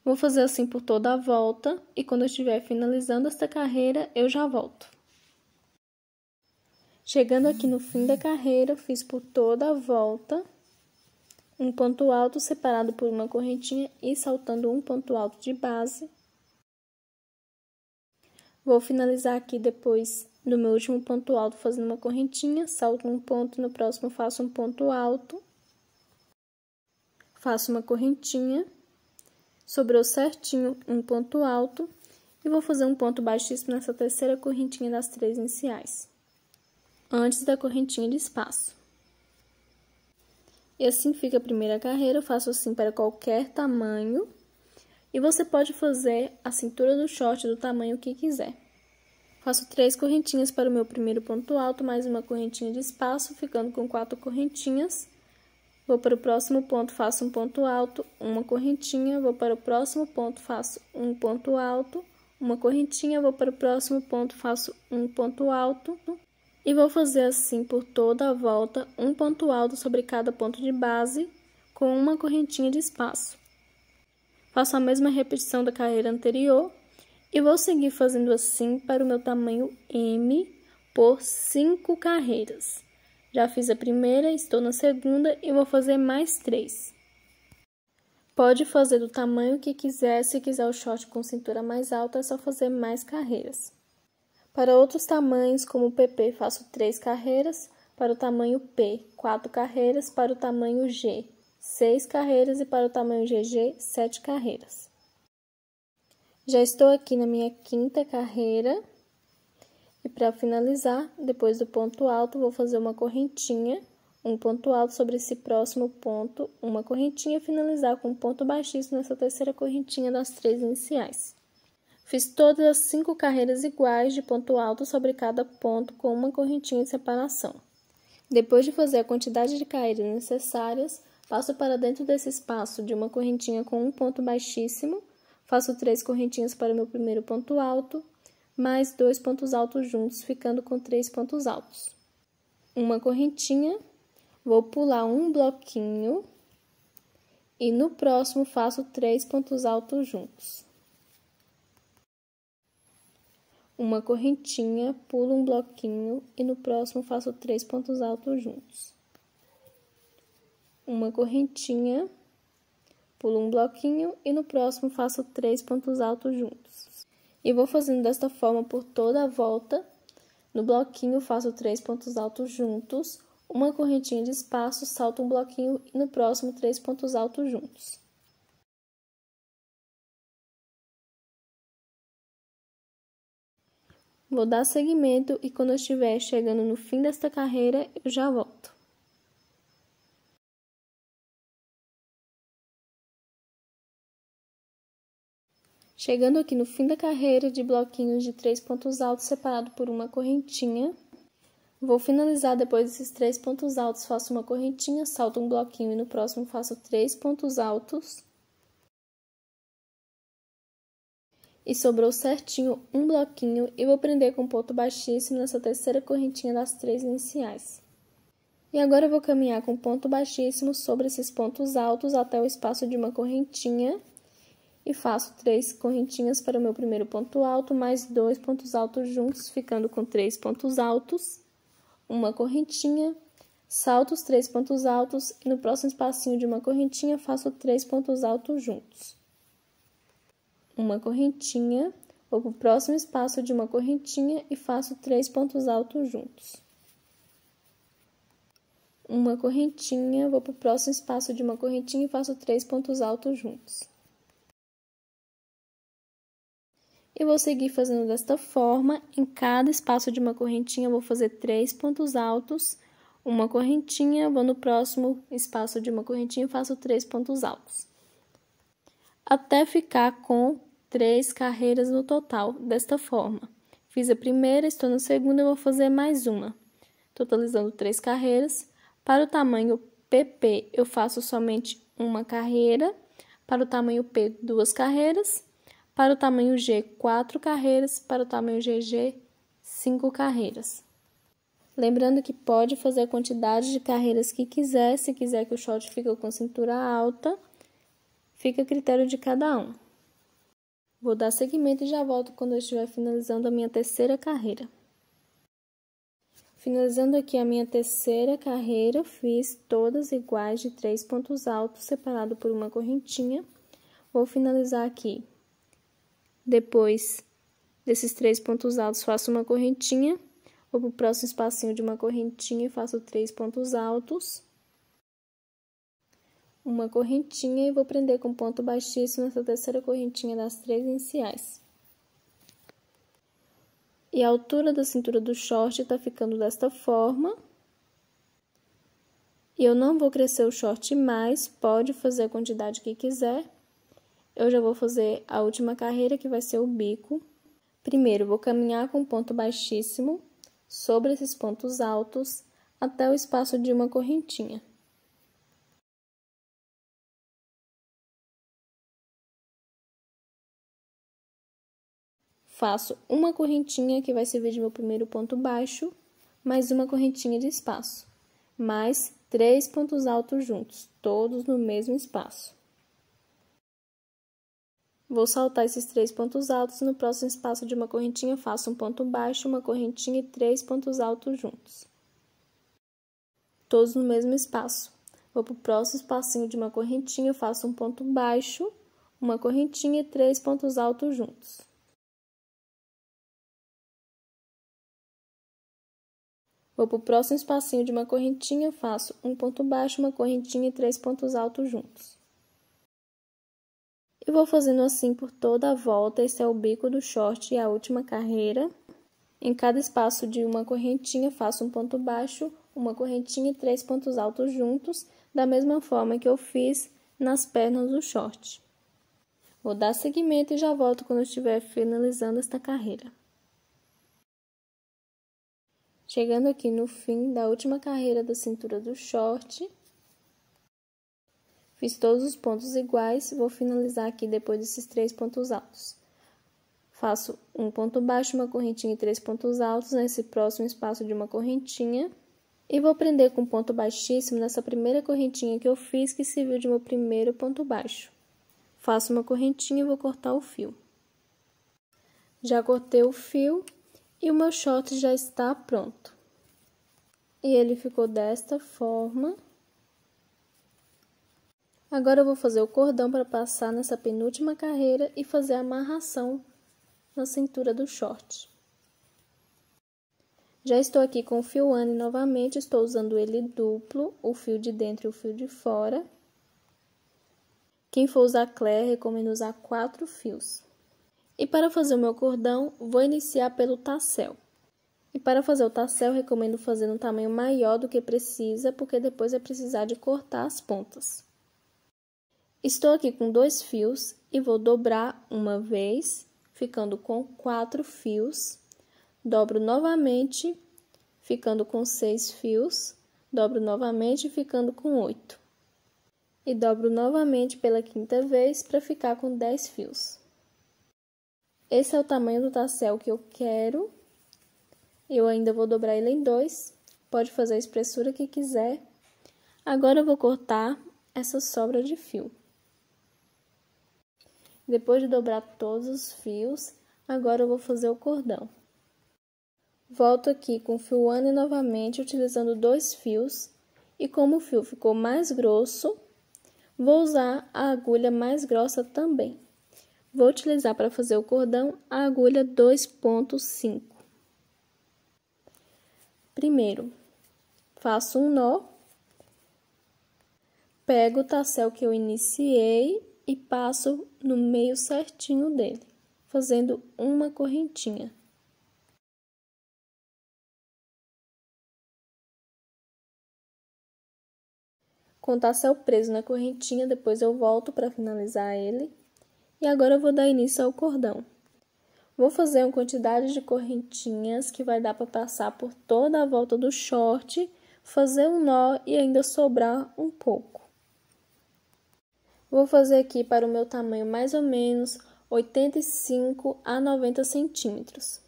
Vou fazer assim por toda a volta e quando eu estiver finalizando esta carreira, eu já volto. Chegando aqui no fim da carreira, fiz por toda a volta um ponto alto separado por uma correntinha e saltando um ponto alto de base. Vou finalizar aqui depois do meu último ponto alto fazendo uma correntinha, salto um ponto, no próximo faço um ponto alto, faço uma correntinha, sobrou certinho um ponto alto e vou fazer um ponto baixíssimo nessa terceira correntinha das três iniciais, antes da correntinha de espaço. E assim fica a primeira carreira, eu faço assim para qualquer tamanho. E você pode fazer a cintura do short do tamanho que quiser. Faço três correntinhas para o meu primeiro ponto alto, mais uma correntinha de espaço, ficando com quatro correntinhas. Vou para o próximo ponto, faço um ponto alto, uma correntinha. Vou para o próximo ponto, faço um ponto alto, uma correntinha. Vou para o próximo ponto, faço um ponto alto. E vou fazer assim por toda a volta, um ponto alto sobre cada ponto de base, com uma correntinha de espaço. Faço a mesma repetição da carreira anterior e vou seguir fazendo assim para o meu tamanho M por cinco carreiras. Já fiz a primeira, estou na segunda e vou fazer mais três. Pode fazer do tamanho que quiser, se quiser o short com cintura mais alta, é só fazer mais carreiras. Para outros tamanhos, como o PP, faço três carreiras, para o tamanho P, quatro carreiras, para o tamanho G, seis carreiras e para o tamanho GG, sete carreiras. Já estou aqui na minha quinta carreira. E para finalizar, depois do ponto alto, vou fazer uma correntinha, um ponto alto sobre esse próximo ponto, uma correntinha e finalizar com um ponto baixíssimo nessa terceira correntinha das três iniciais. Fiz todas as cinco carreiras iguais de ponto alto sobre cada ponto com uma correntinha de separação. Depois de fazer a quantidade de carreiras necessárias, passo para dentro desse espaço de uma correntinha com um ponto baixíssimo, faço três correntinhas para o meu primeiro ponto alto, mais dois pontos altos juntos, ficando com três pontos altos. Uma correntinha, vou pular um bloquinho e no próximo faço três pontos altos juntos. uma correntinha, pulo um bloquinho e no próximo faço três pontos altos juntos. Uma correntinha, pulo um bloquinho e no próximo faço três pontos altos juntos. E vou fazendo desta forma por toda a volta. No bloquinho faço três pontos altos juntos, uma correntinha de espaço, salto um bloquinho e no próximo três pontos altos juntos. Vou dar seguimento e quando eu estiver chegando no fim desta carreira, eu já volto. Chegando aqui no fim da carreira de bloquinhos de três pontos altos separado por uma correntinha, vou finalizar depois desses três pontos altos, faço uma correntinha, salto um bloquinho e no próximo faço três pontos altos. e sobrou certinho um bloquinho e vou prender com ponto baixíssimo nessa terceira correntinha das três iniciais. E agora eu vou caminhar com ponto baixíssimo sobre esses pontos altos até o espaço de uma correntinha e faço três correntinhas para o meu primeiro ponto alto, mais dois pontos altos juntos, ficando com três pontos altos, uma correntinha, salto os três pontos altos e no próximo espacinho de uma correntinha faço três pontos altos juntos uma correntinha vou para o próximo espaço de uma correntinha e faço três pontos altos juntos. Uma correntinha, vou para o próximo espaço de uma correntinha e faço três pontos altos juntos. E vou seguir fazendo desta forma, em cada espaço de uma correntinha vou fazer três pontos altos, uma correntinha, vou no próximo espaço de uma correntinha e faço três pontos altos até ficar com três carreiras no total, desta forma. Fiz a primeira, estou na segunda e vou fazer mais uma, totalizando três carreiras. Para o tamanho PP, eu faço somente uma carreira. Para o tamanho P, duas carreiras. Para o tamanho G, quatro carreiras. Para o tamanho GG, cinco carreiras. Lembrando que pode fazer a quantidade de carreiras que quiser, se quiser que o short fique com cintura alta Fica a critério de cada um. Vou dar seguimento e já volto quando eu estiver finalizando a minha terceira carreira. Finalizando aqui a minha terceira carreira, fiz todas iguais de três pontos altos separado por uma correntinha. Vou finalizar aqui. Depois desses três pontos altos, faço uma correntinha. Vou para o próximo espacinho de uma correntinha e faço três pontos altos uma correntinha e vou prender com ponto baixíssimo nessa terceira correntinha das três iniciais. E a altura da cintura do short tá ficando desta forma. E eu não vou crescer o short mais, pode fazer a quantidade que quiser. Eu já vou fazer a última carreira, que vai ser o bico. Primeiro, vou caminhar com ponto baixíssimo sobre esses pontos altos até o espaço de uma correntinha. faço uma correntinha que vai servir de meu primeiro ponto baixo, mais uma correntinha de espaço, mais três pontos altos juntos, todos no mesmo espaço. Vou saltar esses três pontos altos, no próximo espaço de uma correntinha faço um ponto baixo, uma correntinha e três pontos altos juntos. Todos no mesmo espaço. Vou para o próximo espacinho de uma correntinha, faço um ponto baixo, uma correntinha e três pontos altos juntos. Vou para o próximo espacinho de uma correntinha, faço um ponto baixo, uma correntinha e três pontos altos juntos. E vou fazendo assim por toda a volta, esse é o bico do short e a última carreira. Em cada espaço de uma correntinha, faço um ponto baixo, uma correntinha e três pontos altos juntos, da mesma forma que eu fiz nas pernas do short. Vou dar seguimento e já volto quando estiver finalizando esta carreira chegando aqui no fim da última carreira da cintura do short. Fiz todos os pontos iguais, vou finalizar aqui depois desses três pontos altos. Faço um ponto baixo, uma correntinha e três pontos altos nesse próximo espaço de uma correntinha. E vou prender com ponto baixíssimo nessa primeira correntinha que eu fiz, que serviu de meu primeiro ponto baixo. Faço uma correntinha e vou cortar o fio. Já cortei o fio, e o meu short já está pronto. E ele ficou desta forma. Agora eu vou fazer o cordão para passar nessa penúltima carreira e fazer a amarração na cintura do short. Já estou aqui com o fio Anne novamente, estou usando ele duplo, o fio de dentro e o fio de fora. Quem for usar Claire, recomendo usar quatro fios. E para fazer o meu cordão, vou iniciar pelo tassel. E para fazer o tassel, recomendo fazer um tamanho maior do que precisa, porque depois vai precisar de cortar as pontas. Estou aqui com dois fios e vou dobrar uma vez, ficando com quatro fios. Dobro novamente, ficando com seis fios. Dobro novamente, ficando com oito. E dobro novamente pela quinta vez para ficar com dez fios. Esse é o tamanho do tassel que eu quero. Eu ainda vou dobrar ele em dois. Pode fazer a espessura que quiser. Agora eu vou cortar essa sobra de fio. Depois de dobrar todos os fios, agora eu vou fazer o cordão. Volto aqui com o fio ano novamente, utilizando dois fios. E como o fio ficou mais grosso, vou usar a agulha mais grossa também. Vou utilizar para fazer o cordão a agulha 2.5. Primeiro, faço um nó, pego o tassel que eu iniciei e passo no meio certinho dele, fazendo uma correntinha. Com o tassel preso na correntinha, depois eu volto para finalizar ele. E agora eu vou dar início ao cordão. Vou fazer uma quantidade de correntinhas que vai dar para passar por toda a volta do short, fazer um nó e ainda sobrar um pouco. Vou fazer aqui para o meu tamanho mais ou menos 85 a 90 centímetros.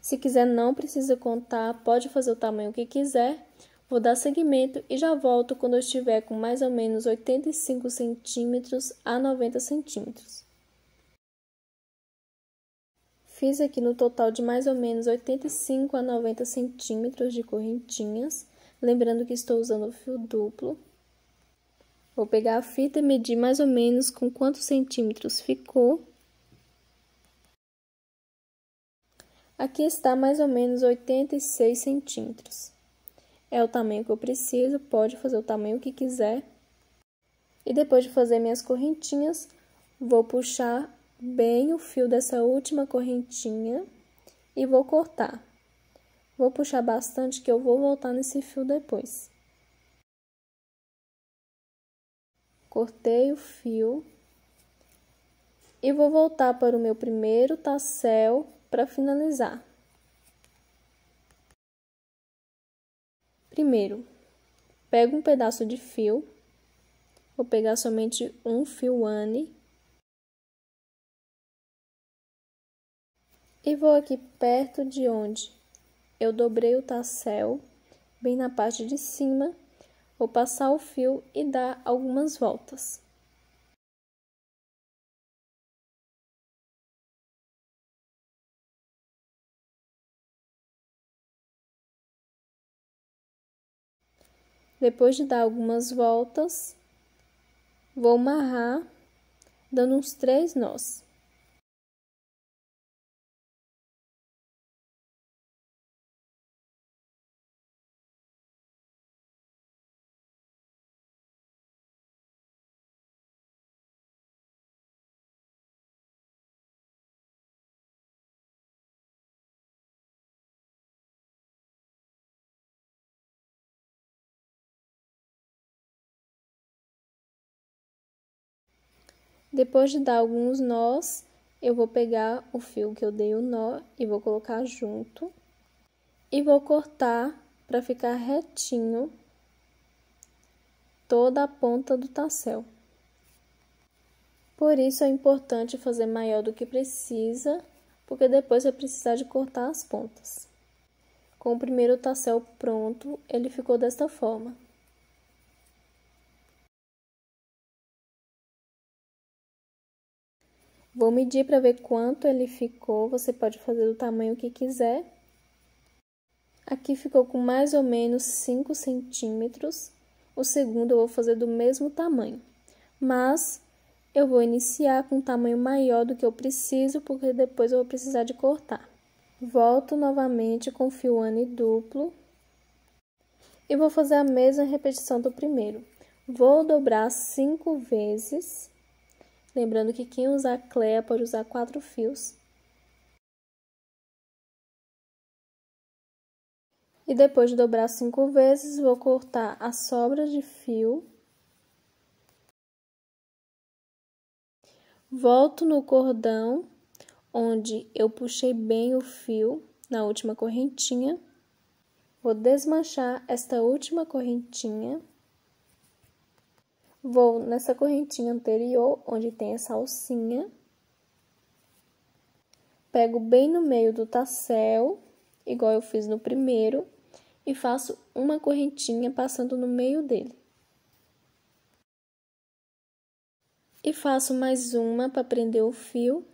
Se quiser, não precisa contar, pode fazer o tamanho que quiser. Vou dar seguimento e já volto quando eu estiver com mais ou menos 85 centímetros a 90 centímetros. Fiz aqui no total de mais ou menos 85 a 90 centímetros de correntinhas, lembrando que estou usando o fio duplo. Vou pegar a fita e medir mais ou menos com quantos centímetros ficou. Aqui está mais ou menos 86 centímetros. É o tamanho que eu preciso, pode fazer o tamanho que quiser. E depois de fazer minhas correntinhas, vou puxar bem o fio dessa última correntinha e vou cortar. Vou puxar bastante que eu vou voltar nesse fio depois. Cortei o fio e vou voltar para o meu primeiro tassel para finalizar. Primeiro, pego um pedaço de fio, vou pegar somente um fio Anne e vou aqui perto de onde eu dobrei o tassel, bem na parte de cima, vou passar o fio e dar algumas voltas. Depois de dar algumas voltas, vou amarrar dando uns três nós. Depois de dar alguns nós, eu vou pegar o fio que eu dei o nó e vou colocar junto. E vou cortar para ficar retinho toda a ponta do tassel. Por isso é importante fazer maior do que precisa, porque depois vai precisar de cortar as pontas. Com o primeiro tassel pronto, ele ficou desta forma. Vou medir para ver quanto ele ficou, você pode fazer do tamanho que quiser. Aqui ficou com mais ou menos 5 centímetros. O segundo eu vou fazer do mesmo tamanho, mas eu vou iniciar com um tamanho maior do que eu preciso, porque depois eu vou precisar de cortar. Volto novamente com fio ano duplo e vou fazer a mesma repetição do primeiro. Vou dobrar cinco vezes Lembrando que quem usar cleia pode usar quatro fios. E depois de dobrar cinco vezes, vou cortar a sobra de fio. Volto no cordão, onde eu puxei bem o fio na última correntinha. Vou desmanchar esta última correntinha. Vou nessa correntinha anterior, onde tem a salsinha. Pego bem no meio do tassel, igual eu fiz no primeiro, e faço uma correntinha passando no meio dele. E faço mais uma para prender o fio.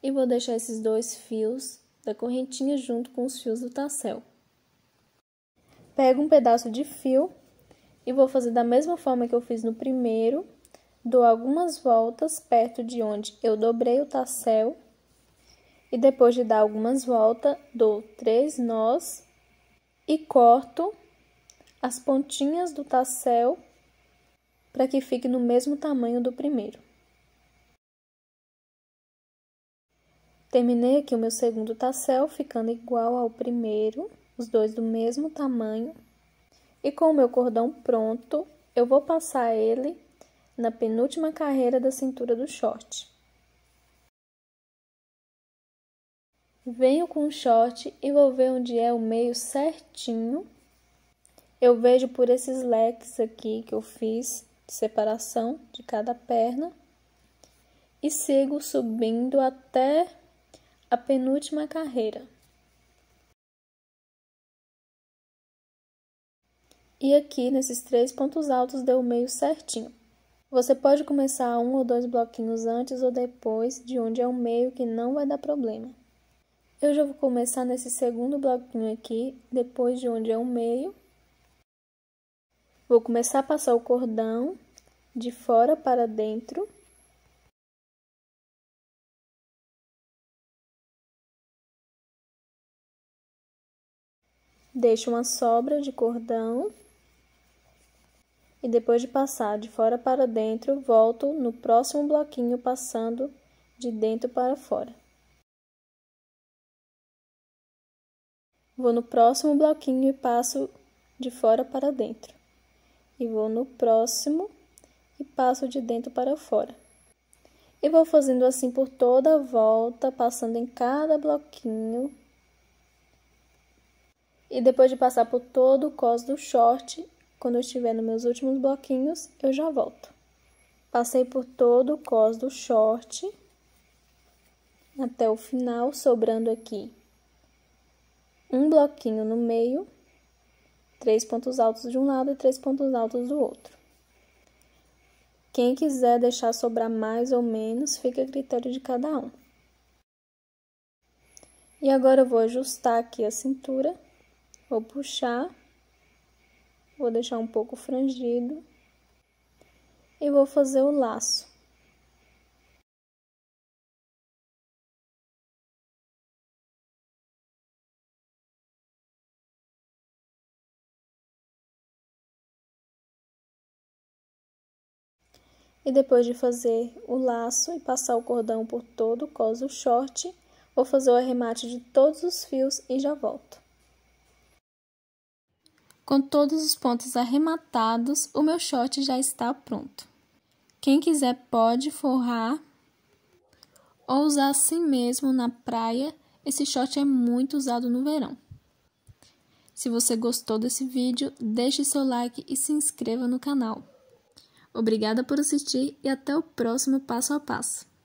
E vou deixar esses dois fios da correntinha junto com os fios do tassel. Pego um pedaço de fio e vou fazer da mesma forma que eu fiz no primeiro, dou algumas voltas perto de onde eu dobrei o tassel e depois de dar algumas voltas, dou três nós e corto as pontinhas do tassel para que fique no mesmo tamanho do primeiro. Terminei aqui o meu segundo tassel, ficando igual ao primeiro, os dois do mesmo tamanho. E com o meu cordão pronto, eu vou passar ele na penúltima carreira da cintura do short. Venho com o short e vou ver onde é o meio certinho. Eu vejo por esses leques aqui que eu fiz de separação de cada perna. E sigo subindo até a penúltima carreira. E aqui, nesses três pontos altos, deu o meio certinho. Você pode começar um ou dois bloquinhos antes ou depois de onde é o meio que não vai dar problema. Eu já vou começar nesse segundo bloquinho aqui, depois de onde é o meio. Vou começar a passar o cordão de fora para dentro. Deixo uma sobra de cordão e depois de passar de fora para dentro, volto no próximo bloquinho passando de dentro para fora. Vou no próximo bloquinho e passo de fora para dentro. E vou no próximo e passo de dentro para fora. E vou fazendo assim por toda a volta, passando em cada bloquinho. E depois de passar por todo o cos do short, quando eu estiver nos meus últimos bloquinhos, eu já volto. Passei por todo o cos do short até o final, sobrando aqui um bloquinho no meio, três pontos altos de um lado e três pontos altos do outro. Quem quiser deixar sobrar mais ou menos, fica a critério de cada um. E agora eu vou ajustar aqui a cintura, vou puxar vou deixar um pouco frangido e vou fazer o laço. E depois de fazer o laço e passar o cordão por todo, o coso short, vou fazer o arremate de todos os fios e já volto. Com todos os pontos arrematados, o meu short já está pronto. Quem quiser pode forrar ou usar assim mesmo na praia. Esse short é muito usado no verão. Se você gostou desse vídeo, deixe seu like e se inscreva no canal. Obrigada por assistir e até o próximo passo a passo.